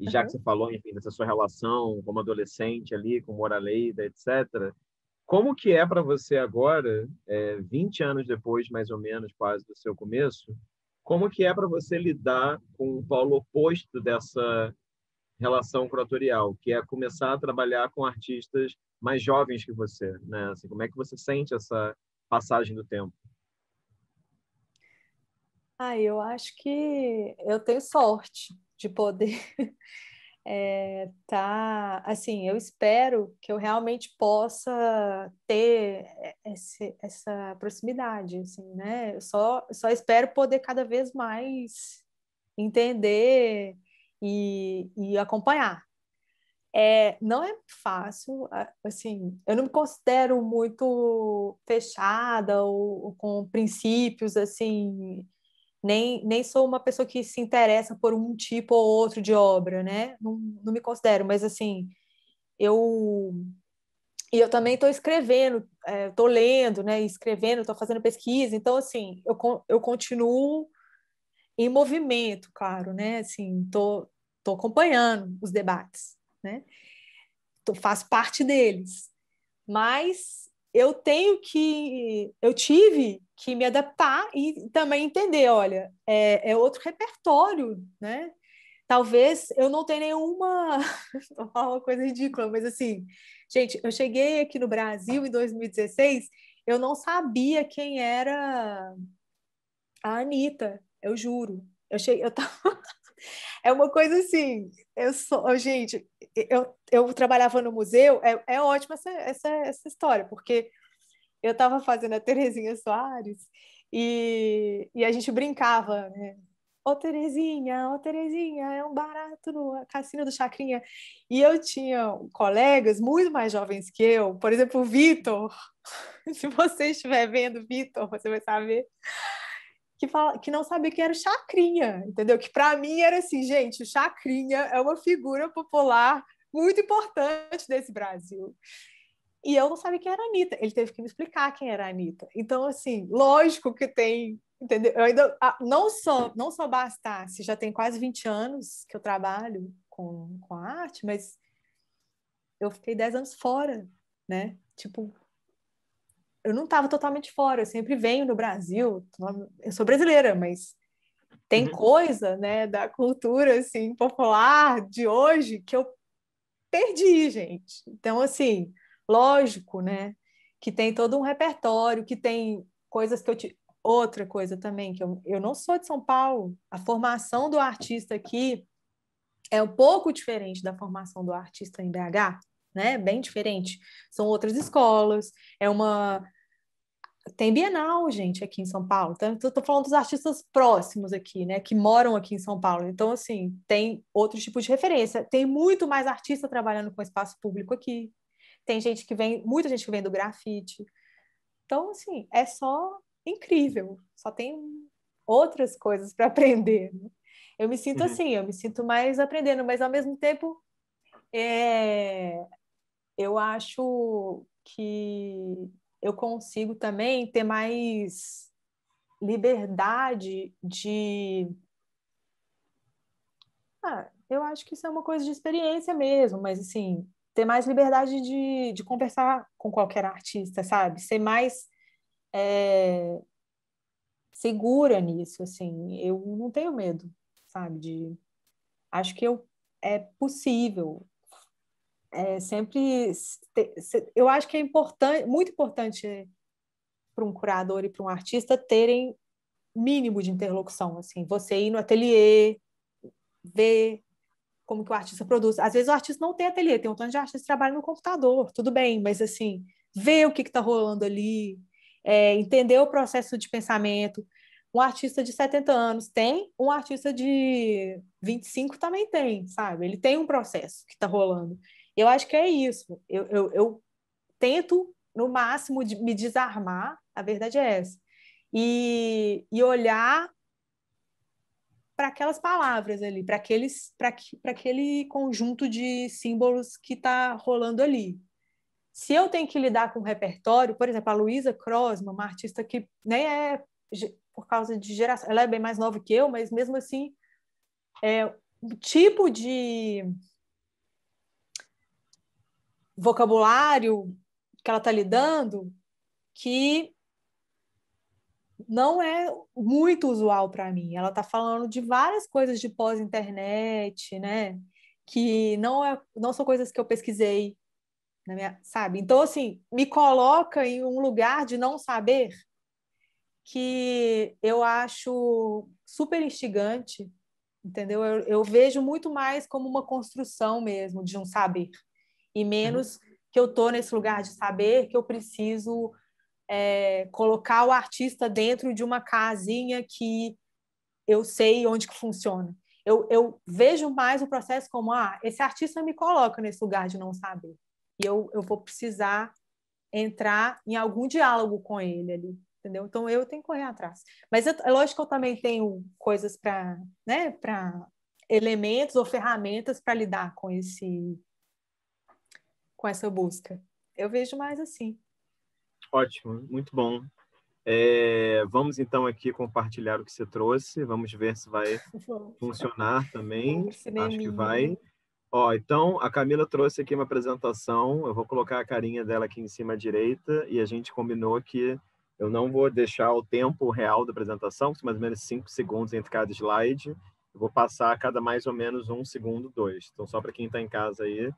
e já uhum. que você falou, enfim, dessa sua relação como adolescente ali, com Moraleida, etc., como que é para você agora, é, 20 anos depois, mais ou menos, quase, do seu começo, como que é para você lidar com o polo oposto dessa relação curatorial, que é começar a trabalhar com artistas mais jovens que você, né? Assim, como é que você sente essa passagem do tempo? Ah, eu acho que eu tenho sorte de poder é, tá assim eu espero que eu realmente possa ter eh, esse, essa proximidade assim né eu só só espero poder cada vez mais entender e, e acompanhar é, não é fácil, assim, eu não me considero muito fechada ou, ou com princípios, assim, nem, nem sou uma pessoa que se interessa por um tipo ou outro de obra, né? Não, não me considero, mas assim, eu. E eu também estou escrevendo, estou é, lendo, né? Escrevendo, estou fazendo pesquisa, então, assim, eu, eu continuo em movimento, claro, né? Assim, estou tô, tô acompanhando os debates né? Então, faz parte deles. Mas eu tenho que, eu tive que me adaptar e também entender, olha, é, é outro repertório, né? Talvez eu não tenha nenhuma, vou falar uma coisa ridícula, mas assim, gente, eu cheguei aqui no Brasil em 2016, eu não sabia quem era a Anitta, eu juro. Eu cheguei, eu tava É uma coisa assim, eu sou, gente, eu, eu trabalhava no museu, é, é ótima essa, essa, essa história, porque eu estava fazendo a Terezinha Soares e, e a gente brincava, né? Ô oh, Terezinha, ô oh, Terezinha, é um barato no cassino do Chacrinha. E eu tinha colegas muito mais jovens que eu, por exemplo, o Vitor. Se você estiver vendo, Vitor, você vai saber que, fala, que não sabia que era o Chacrinha, entendeu? Que para mim era assim, gente, o Chacrinha é uma figura popular muito importante desse Brasil. E eu não sabia quem era a Anitta. Ele teve que me explicar quem era a Anitta. Então, assim, lógico que tem. Entendeu? Eu ainda ah, não só, não só bastasse, já tem quase 20 anos que eu trabalho com, com a arte, mas eu fiquei 10 anos fora, né? Tipo, eu não estava totalmente fora, eu sempre venho no Brasil, eu sou brasileira, mas tem uhum. coisa, né, da cultura, assim, popular de hoje que eu perdi, gente. Então, assim, lógico, né, que tem todo um repertório, que tem coisas que eu... Te... Outra coisa também, que eu, eu não sou de São Paulo, a formação do artista aqui é um pouco diferente da formação do artista em BH, né? Bem diferente. São outras escolas, é uma tem Bienal, gente, aqui em São Paulo. Estou falando dos artistas próximos aqui, né? Que moram aqui em São Paulo. Então, assim, tem outro tipo de referência. Tem muito mais artista trabalhando com espaço público aqui. Tem gente que vem, muita gente que vem do grafite. Então, assim, é só incrível. Só tem outras coisas para aprender. Né? Eu me sinto uhum. assim, eu me sinto mais aprendendo, mas ao mesmo tempo é... eu acho que eu consigo também ter mais liberdade de. Ah, eu acho que isso é uma coisa de experiência mesmo, mas assim, ter mais liberdade de, de conversar com qualquer artista, sabe? Ser mais é, segura nisso, assim. Eu não tenho medo, sabe? De, acho que eu, é possível é, sempre eu acho que é importante, muito importante para um curador e para um artista terem mínimo de interlocução, assim, você ir no ateliê, ver como que o artista produz. Às vezes o artista não tem ateliê, tem um tanto de artista que trabalha no computador, tudo bem, mas assim, ver o que está rolando ali, é, entender o processo de pensamento. Um artista de 70 anos tem, um artista de 25 também tem, sabe? Ele tem um processo que está rolando. Eu acho que é isso. Eu, eu, eu tento, no máximo, de me desarmar, a verdade é essa, e, e olhar para aquelas palavras ali, para aqueles, para aquele conjunto de símbolos que está rolando ali. Se eu tenho que lidar com o repertório, por exemplo, a Luísa Crosman, uma artista que nem né, é por causa de geração, ela é bem mais nova que eu, mas mesmo assim, é um tipo de vocabulário que ela está lidando que não é muito usual para mim. Ela está falando de várias coisas de pós-internet, né? Que não, é, não são coisas que eu pesquisei, minha, sabe? Então, assim, me coloca em um lugar de não saber que eu acho super instigante, entendeu? Eu, eu vejo muito mais como uma construção mesmo de um saber e uhum. menos uhum. que eu estou nesse lugar de saber que eu preciso é, colocar o artista dentro de uma casinha que eu sei onde que funciona. Eu, eu vejo mais o processo como, ah, esse artista me coloca nesse lugar de não saber. E eu, eu vou precisar entrar em algum diálogo com ele ali, entendeu? Então eu tenho que correr atrás. Mas é lógico que eu também tenho coisas para, né, para elementos ou ferramentas para lidar com esse com essa busca. Eu vejo mais assim. Ótimo, muito bom. É, vamos então aqui compartilhar o que você trouxe. Vamos ver se vai funcionar também. Acho que vai. Ó, então a Camila trouxe aqui uma apresentação. Eu vou colocar a carinha dela aqui em cima à direita e a gente combinou que eu não vou deixar o tempo real da apresentação, que são mais ou menos cinco segundos entre cada slide. Eu vou passar a cada mais ou menos um segundo, dois. Então só para quem está em casa aí,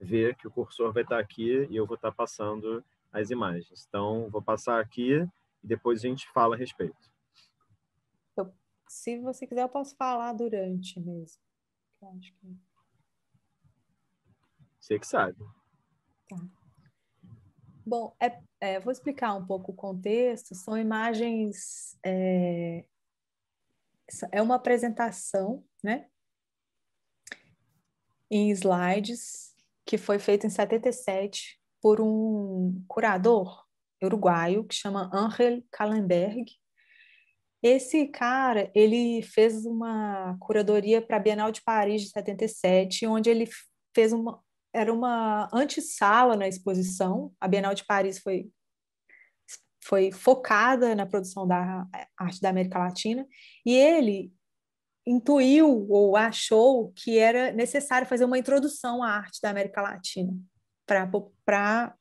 ver que o cursor vai estar tá aqui e eu vou estar tá passando as imagens. Então, vou passar aqui e depois a gente fala a respeito. Eu, se você quiser, eu posso falar durante mesmo. Eu acho que... Você que sabe. Tá. Bom, é, é, vou explicar um pouco o contexto. São imagens. É, é uma apresentação, né? Em slides que foi feito em 77 por um curador uruguaio que chama Angel Kallenberg. Esse cara, ele fez uma curadoria para a Bienal de Paris de 77, onde ele fez uma era uma antessala na exposição. A Bienal de Paris foi foi focada na produção da arte da América Latina, e ele intuiu ou achou que era necessário fazer uma introdução à arte da América Latina para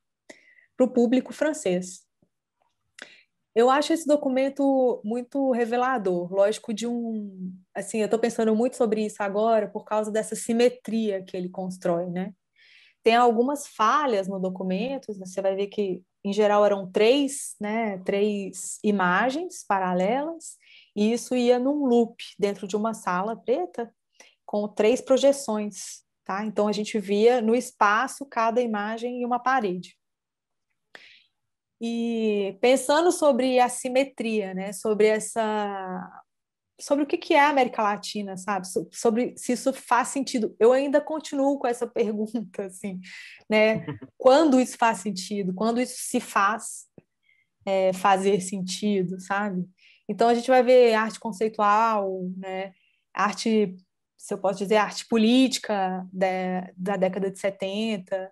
o público francês. Eu acho esse documento muito revelador, lógico de um, assim, eu estou pensando muito sobre isso agora por causa dessa simetria que ele constrói, né? Tem algumas falhas no documento, você vai ver que em geral eram três, né, três imagens paralelas e isso ia num loop dentro de uma sala preta com três projeções, tá? Então a gente via no espaço cada imagem e uma parede. E pensando sobre a simetria, né? Sobre essa sobre o que é a América Latina, sabe? Sobre se isso faz sentido. Eu ainda continuo com essa pergunta, assim, né? Quando isso faz sentido? Quando isso se faz é, fazer sentido, sabe? Então a gente vai ver arte conceitual, né? arte, se eu posso dizer, arte política da, da década de 70,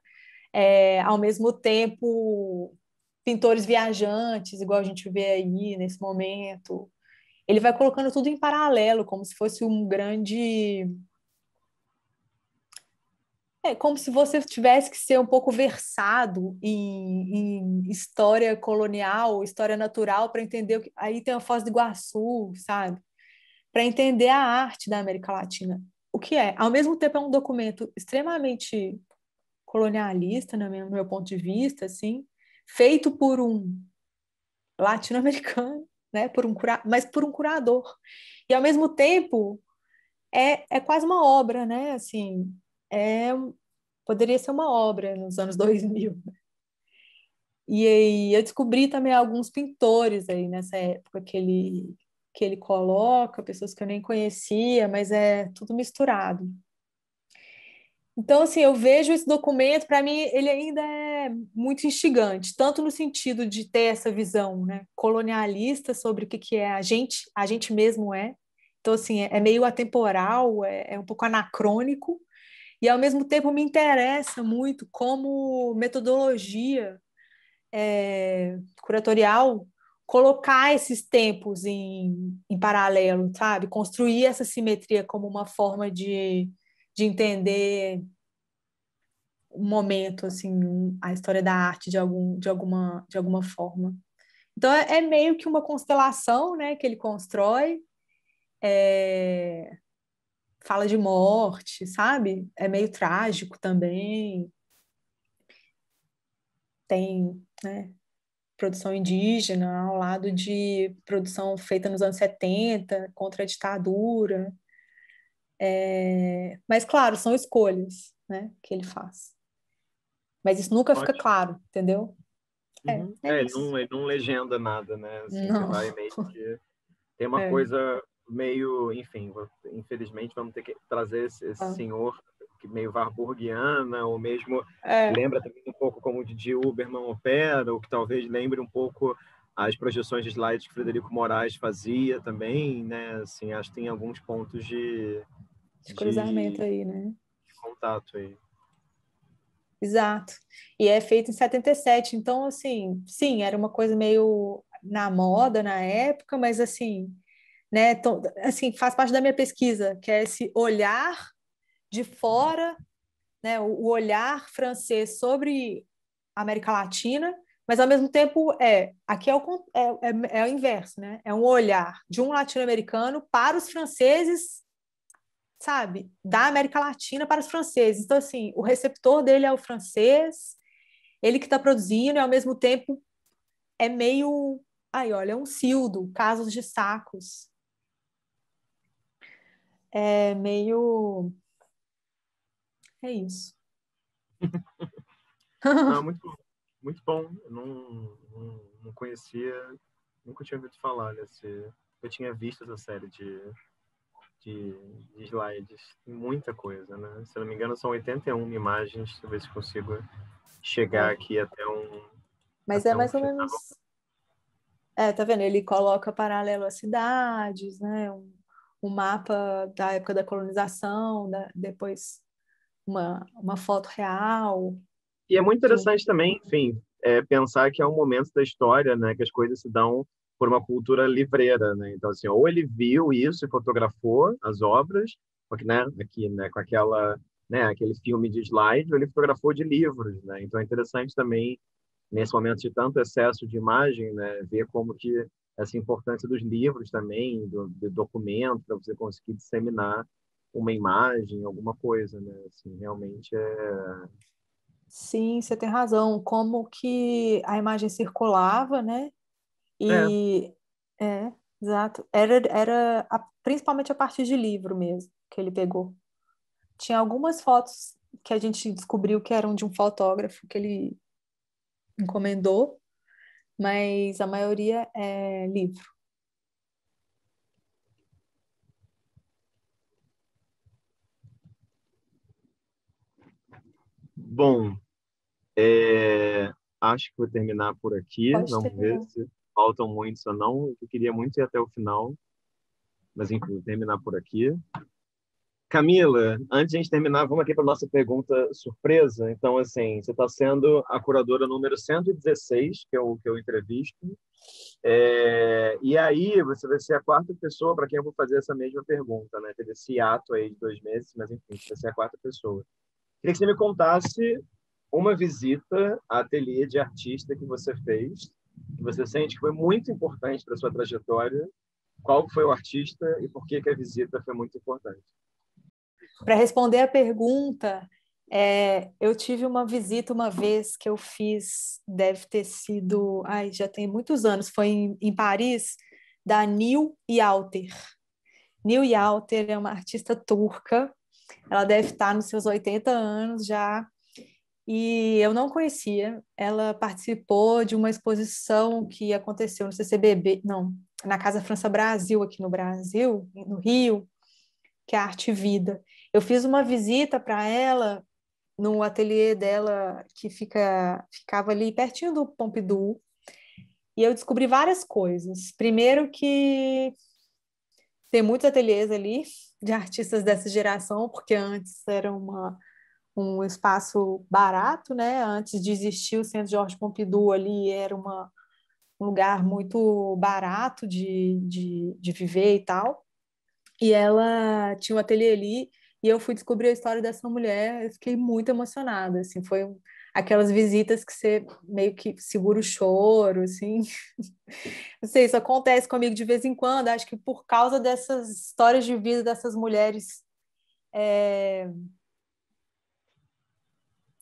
é, ao mesmo tempo pintores viajantes, igual a gente vê aí nesse momento. Ele vai colocando tudo em paralelo, como se fosse um grande é como se você tivesse que ser um pouco versado em, em história colonial, história natural, para entender. O que... Aí tem a Foz do Iguaçu, sabe? Para entender a arte da América Latina. O que é? Ao mesmo tempo, é um documento extremamente colonialista, no meu, no meu ponto de vista, assim, feito por um latino-americano, né? por um cura... mas por um curador. E, ao mesmo tempo, é, é quase uma obra, né? Assim, é poderia ser uma obra nos anos 2000. E aí eu descobri também alguns pintores aí nessa época que ele que ele coloca, pessoas que eu nem conhecia, mas é tudo misturado. Então, assim, eu vejo esse documento, para mim, ele ainda é muito instigante, tanto no sentido de ter essa visão né, colonialista sobre o que, que é a gente, a gente mesmo é. Então, assim, é, é meio atemporal, é, é, um pouco anacrônico, e ao mesmo tempo me interessa muito como metodologia é, curatorial colocar esses tempos em, em paralelo, sabe? Construir essa simetria como uma forma de, de entender um momento, assim, a história da arte de, algum, de, alguma, de alguma forma. Então, é, é meio que uma constelação né, que ele constrói, é, fala de morte, sabe? É meio trágico também. Tem né, produção indígena ao lado de produção feita nos anos 70 contra a ditadura. É... Mas, claro, são escolhas né, que ele faz. Mas isso nunca Ótimo. fica claro, entendeu? É, uhum. É, é, é não, ele, não, legenda nada, né? Assim, não. Tem uma é. coisa meio, enfim, infelizmente vamos ter que trazer esse, esse ah. senhor que meio varburgiana, ou mesmo é. lembra também um pouco como o Didi Uberman opera, ou que talvez lembre um pouco as projeções de slides que Frederico Moraes fazia também, né? Assim, acho que tem alguns pontos de... de cruzamento de, aí, né? De contato aí. Exato. E é feito em 77, então, assim, sim, era uma coisa meio na moda na época, mas, assim, né? Então, assim, faz parte da minha pesquisa, que é esse olhar de fora, né? O, olhar francês sobre a América Latina, mas ao mesmo tempo é aqui é o, é, é, é, o inverso, né? É um olhar de um latino-americano para os franceses, sabe? Da América Latina para os franceses. Então assim, o receptor dele é o francês, ele que está produzindo e ao mesmo tempo é meio, aí olha, é um sildo, casos de sacos, é meio. É isso. não, muito bom. Muito bom. Eu não, não, não, conhecia, nunca tinha ouvido falar nesse. Eu tinha visto essa série de, de, de slides, muita coisa, né? Se eu não me engano, são 81 imagens, talvez eu consigo chegar é. aqui até um. Mas até é mais um ou menos. É, tá vendo? Ele coloca paralelo às cidades, né? Um um mapa da época da colonização, da, depois uma, uma foto real. E é muito interessante também, enfim, é pensar que é um momento da história, né, que as coisas se dão por uma cultura livreira, né? Então assim, ou ele viu isso e fotografou as obras, porque né, aqui, né, com aquela, né, aquele filme de slide, ou ele fotografou de livros, né? Então é interessante também nesse momento de tanto excesso de imagem, né, ver como que essa importância dos livros também, do, do documento, para você conseguir disseminar uma imagem, alguma coisa, né? Assim, realmente é. Sim, você tem razão. Como que a imagem circulava, né? E. É, é exato. Era, era a, principalmente a partir de livro mesmo que ele pegou. Tinha algumas fotos que a gente descobriu que eram de um fotógrafo que ele encomendou mas a maioria é livro. Bom, é, acho que vou terminar por aqui. Pode Vamos ver se faltam muitos ou não. Eu queria muito ir até o final, mas enfim, vou terminar por aqui. Camila, antes de a gente terminar, vamos aqui para a nossa pergunta surpresa. Então, assim, você está sendo a curadora número 116, que é o que eu entrevisto. É, e aí, você vai ser a quarta pessoa para quem eu vou fazer essa mesma pergunta, né? Teve esse ato aí de dois meses, mas enfim, você vai ser a quarta pessoa. Queria que você me contasse uma visita a ateliê de artista que você fez, que você sente que foi muito importante para sua trajetória. Qual foi o artista e por que, que a visita foi muito importante? Para responder a pergunta, é, eu tive uma visita uma vez que eu fiz, deve ter sido, ai, já tem muitos anos, foi em, em Paris, da Nil Yalter. Nil Yalter é uma artista turca, ela deve estar nos seus 80 anos já, e eu não conhecia. Ela participou de uma exposição que aconteceu no CCBB, não, na Casa França Brasil, aqui no Brasil, no Rio, que é Arte e Vida. Eu fiz uma visita para ela no ateliê dela que fica ficava ali pertinho do Pompidou e eu descobri várias coisas. Primeiro que tem muitos ateliês ali de artistas dessa geração, porque antes era uma um espaço barato, né? Antes de existir o Centro Jorge Pompidou ali era uma, um lugar muito barato de, de, de viver e tal. E ela tinha um ateliê ali e eu fui descobrir a história dessa mulher, eu fiquei muito emocionada, assim, foi um, aquelas visitas que você meio que segura o choro, assim. Não sei, isso acontece comigo de vez em quando, acho que por causa dessas histórias de vida dessas mulheres é...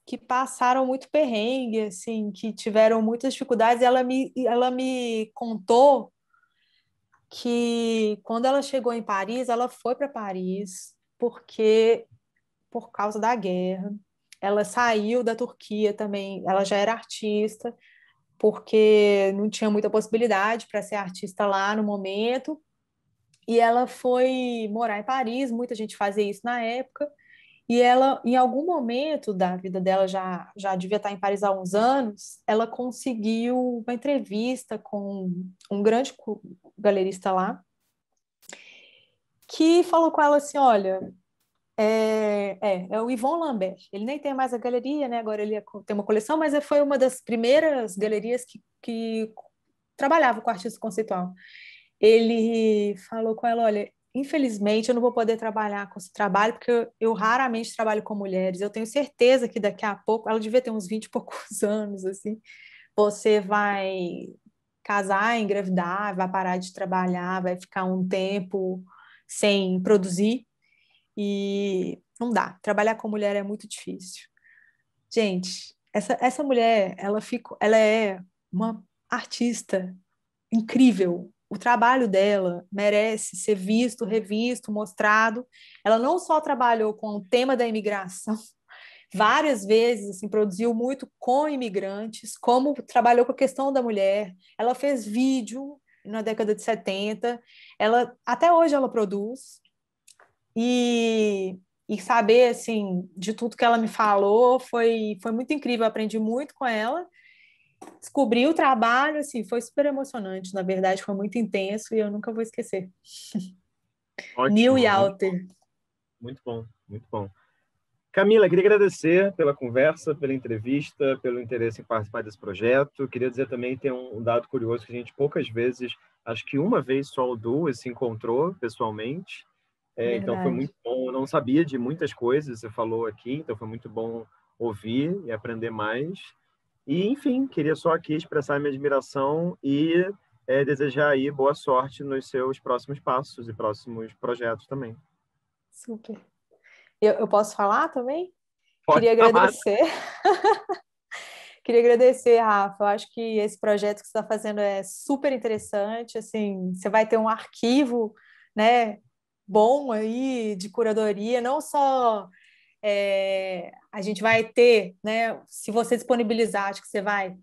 que passaram muito perrengue, assim, que tiveram muitas dificuldades, ela me, ela me contou que quando ela chegou em Paris, ela foi para Paris, porque por causa da guerra. Ela saiu da Turquia também, ela já era artista, porque não tinha muita possibilidade para ser artista lá no momento. E ela foi morar em Paris, muita gente fazia isso na época. E ela, em algum momento da vida dela, já, já devia estar em Paris há uns anos, ela conseguiu uma entrevista com um grande galerista lá, que falou com ela assim: olha, é, é, é, o Yvon Lambert. Ele nem tem mais a galeria, né? Agora ele é tem uma coleção, mas foi uma das primeiras galerias que, que trabalhava com artista conceitual. Ele falou com ela: olha, infelizmente eu não vou poder trabalhar com esse trabalho, porque eu, eu raramente trabalho com mulheres. Eu tenho certeza que daqui a pouco, ela devia ter uns 20 e poucos anos, assim, você vai casar, engravidar, vai parar de trabalhar, vai ficar um tempo sem produzir. E não dá. Trabalhar com mulher é muito difícil. Gente, essa, essa mulher, ela, fica ela é uma artista incrível. O trabalho dela merece ser visto, revisto, mostrado. Ela não só trabalhou com o tema da imigração, várias vezes, assim, produziu muito com imigrantes, como trabalhou com a questão da mulher. Ela fez vídeo na década de 70. Ela até hoje ela produz e, e saber assim de tudo que ela me falou foi foi muito incrível, aprendi muito com ela. Descobri o trabalho, assim, foi super emocionante, na verdade, foi muito intenso e eu nunca vou esquecer. Ótimo, Neil Yalter. Muito bom, muito bom. Muito bom. Camila, queria agradecer pela conversa, pela entrevista, pelo interesse em participar desse projeto. Queria dizer também que tem um dado curioso que a gente poucas vezes, acho que uma vez só o duas eh, se encontrou pessoalmente. É, então foi muito bom. Eu não sabia de muitas coisas que você falou aqui, então foi muito bom ouvir e aprender mais. E enfim, queria só aqui expressar minha admiração e é, desejar aí boa sorte nos seus próximos passos e próximos projetos também. Super. Eu, eu posso falar também? Pode Queria falar. agradecer. Queria agradecer, Rafa. Eu acho que esse projeto que você está fazendo é super interessante. Assim, você vai ter um arquivo, né, bom aí de curadoria, não só é, a gente vai ter, né, se você disponibilizar, acho que você vai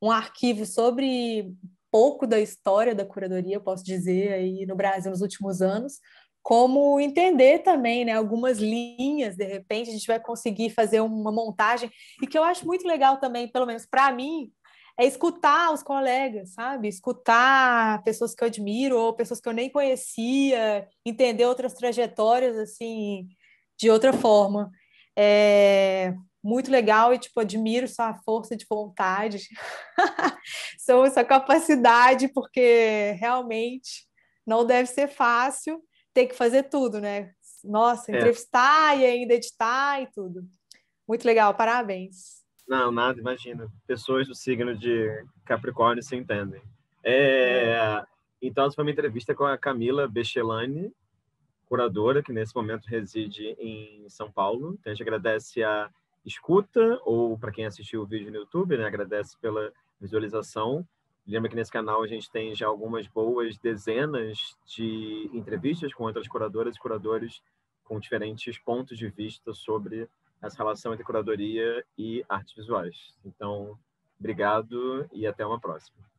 um arquivo sobre pouco da história da curadoria, posso dizer aí no Brasil nos últimos anos, como entender também, né, algumas linhas, de repente a gente vai conseguir fazer uma montagem e que eu acho muito legal também, pelo menos para mim, é escutar os colegas, sabe? Escutar pessoas que eu admiro ou pessoas que eu nem conhecia, entender outras trajetórias assim de outra forma. É muito legal e tipo admiro sua força de vontade, sua capacidade, porque realmente não deve ser fácil ter que fazer tudo, né? Nossa, é. entrevistar é. e ainda editar e tudo. Muito legal, parabéns. Não, nada, imagina. Pessoas do signo de Capricórnio se entendem. É... é. Então, essa foi uma entrevista com a Camila Bechelani, curadora, que nesse momento reside em São Paulo. Então, a gente agradece a escuta, ou para quem assistiu o vídeo no YouTube, né? agradece pela visualização. Lembra que nesse canal a gente tem já algumas boas dezenas de entrevistas com outras curadoras e curadores com diferentes pontos de vista sobre essa relação entre curadoria e artes visuais. Então, obrigado e até uma próxima.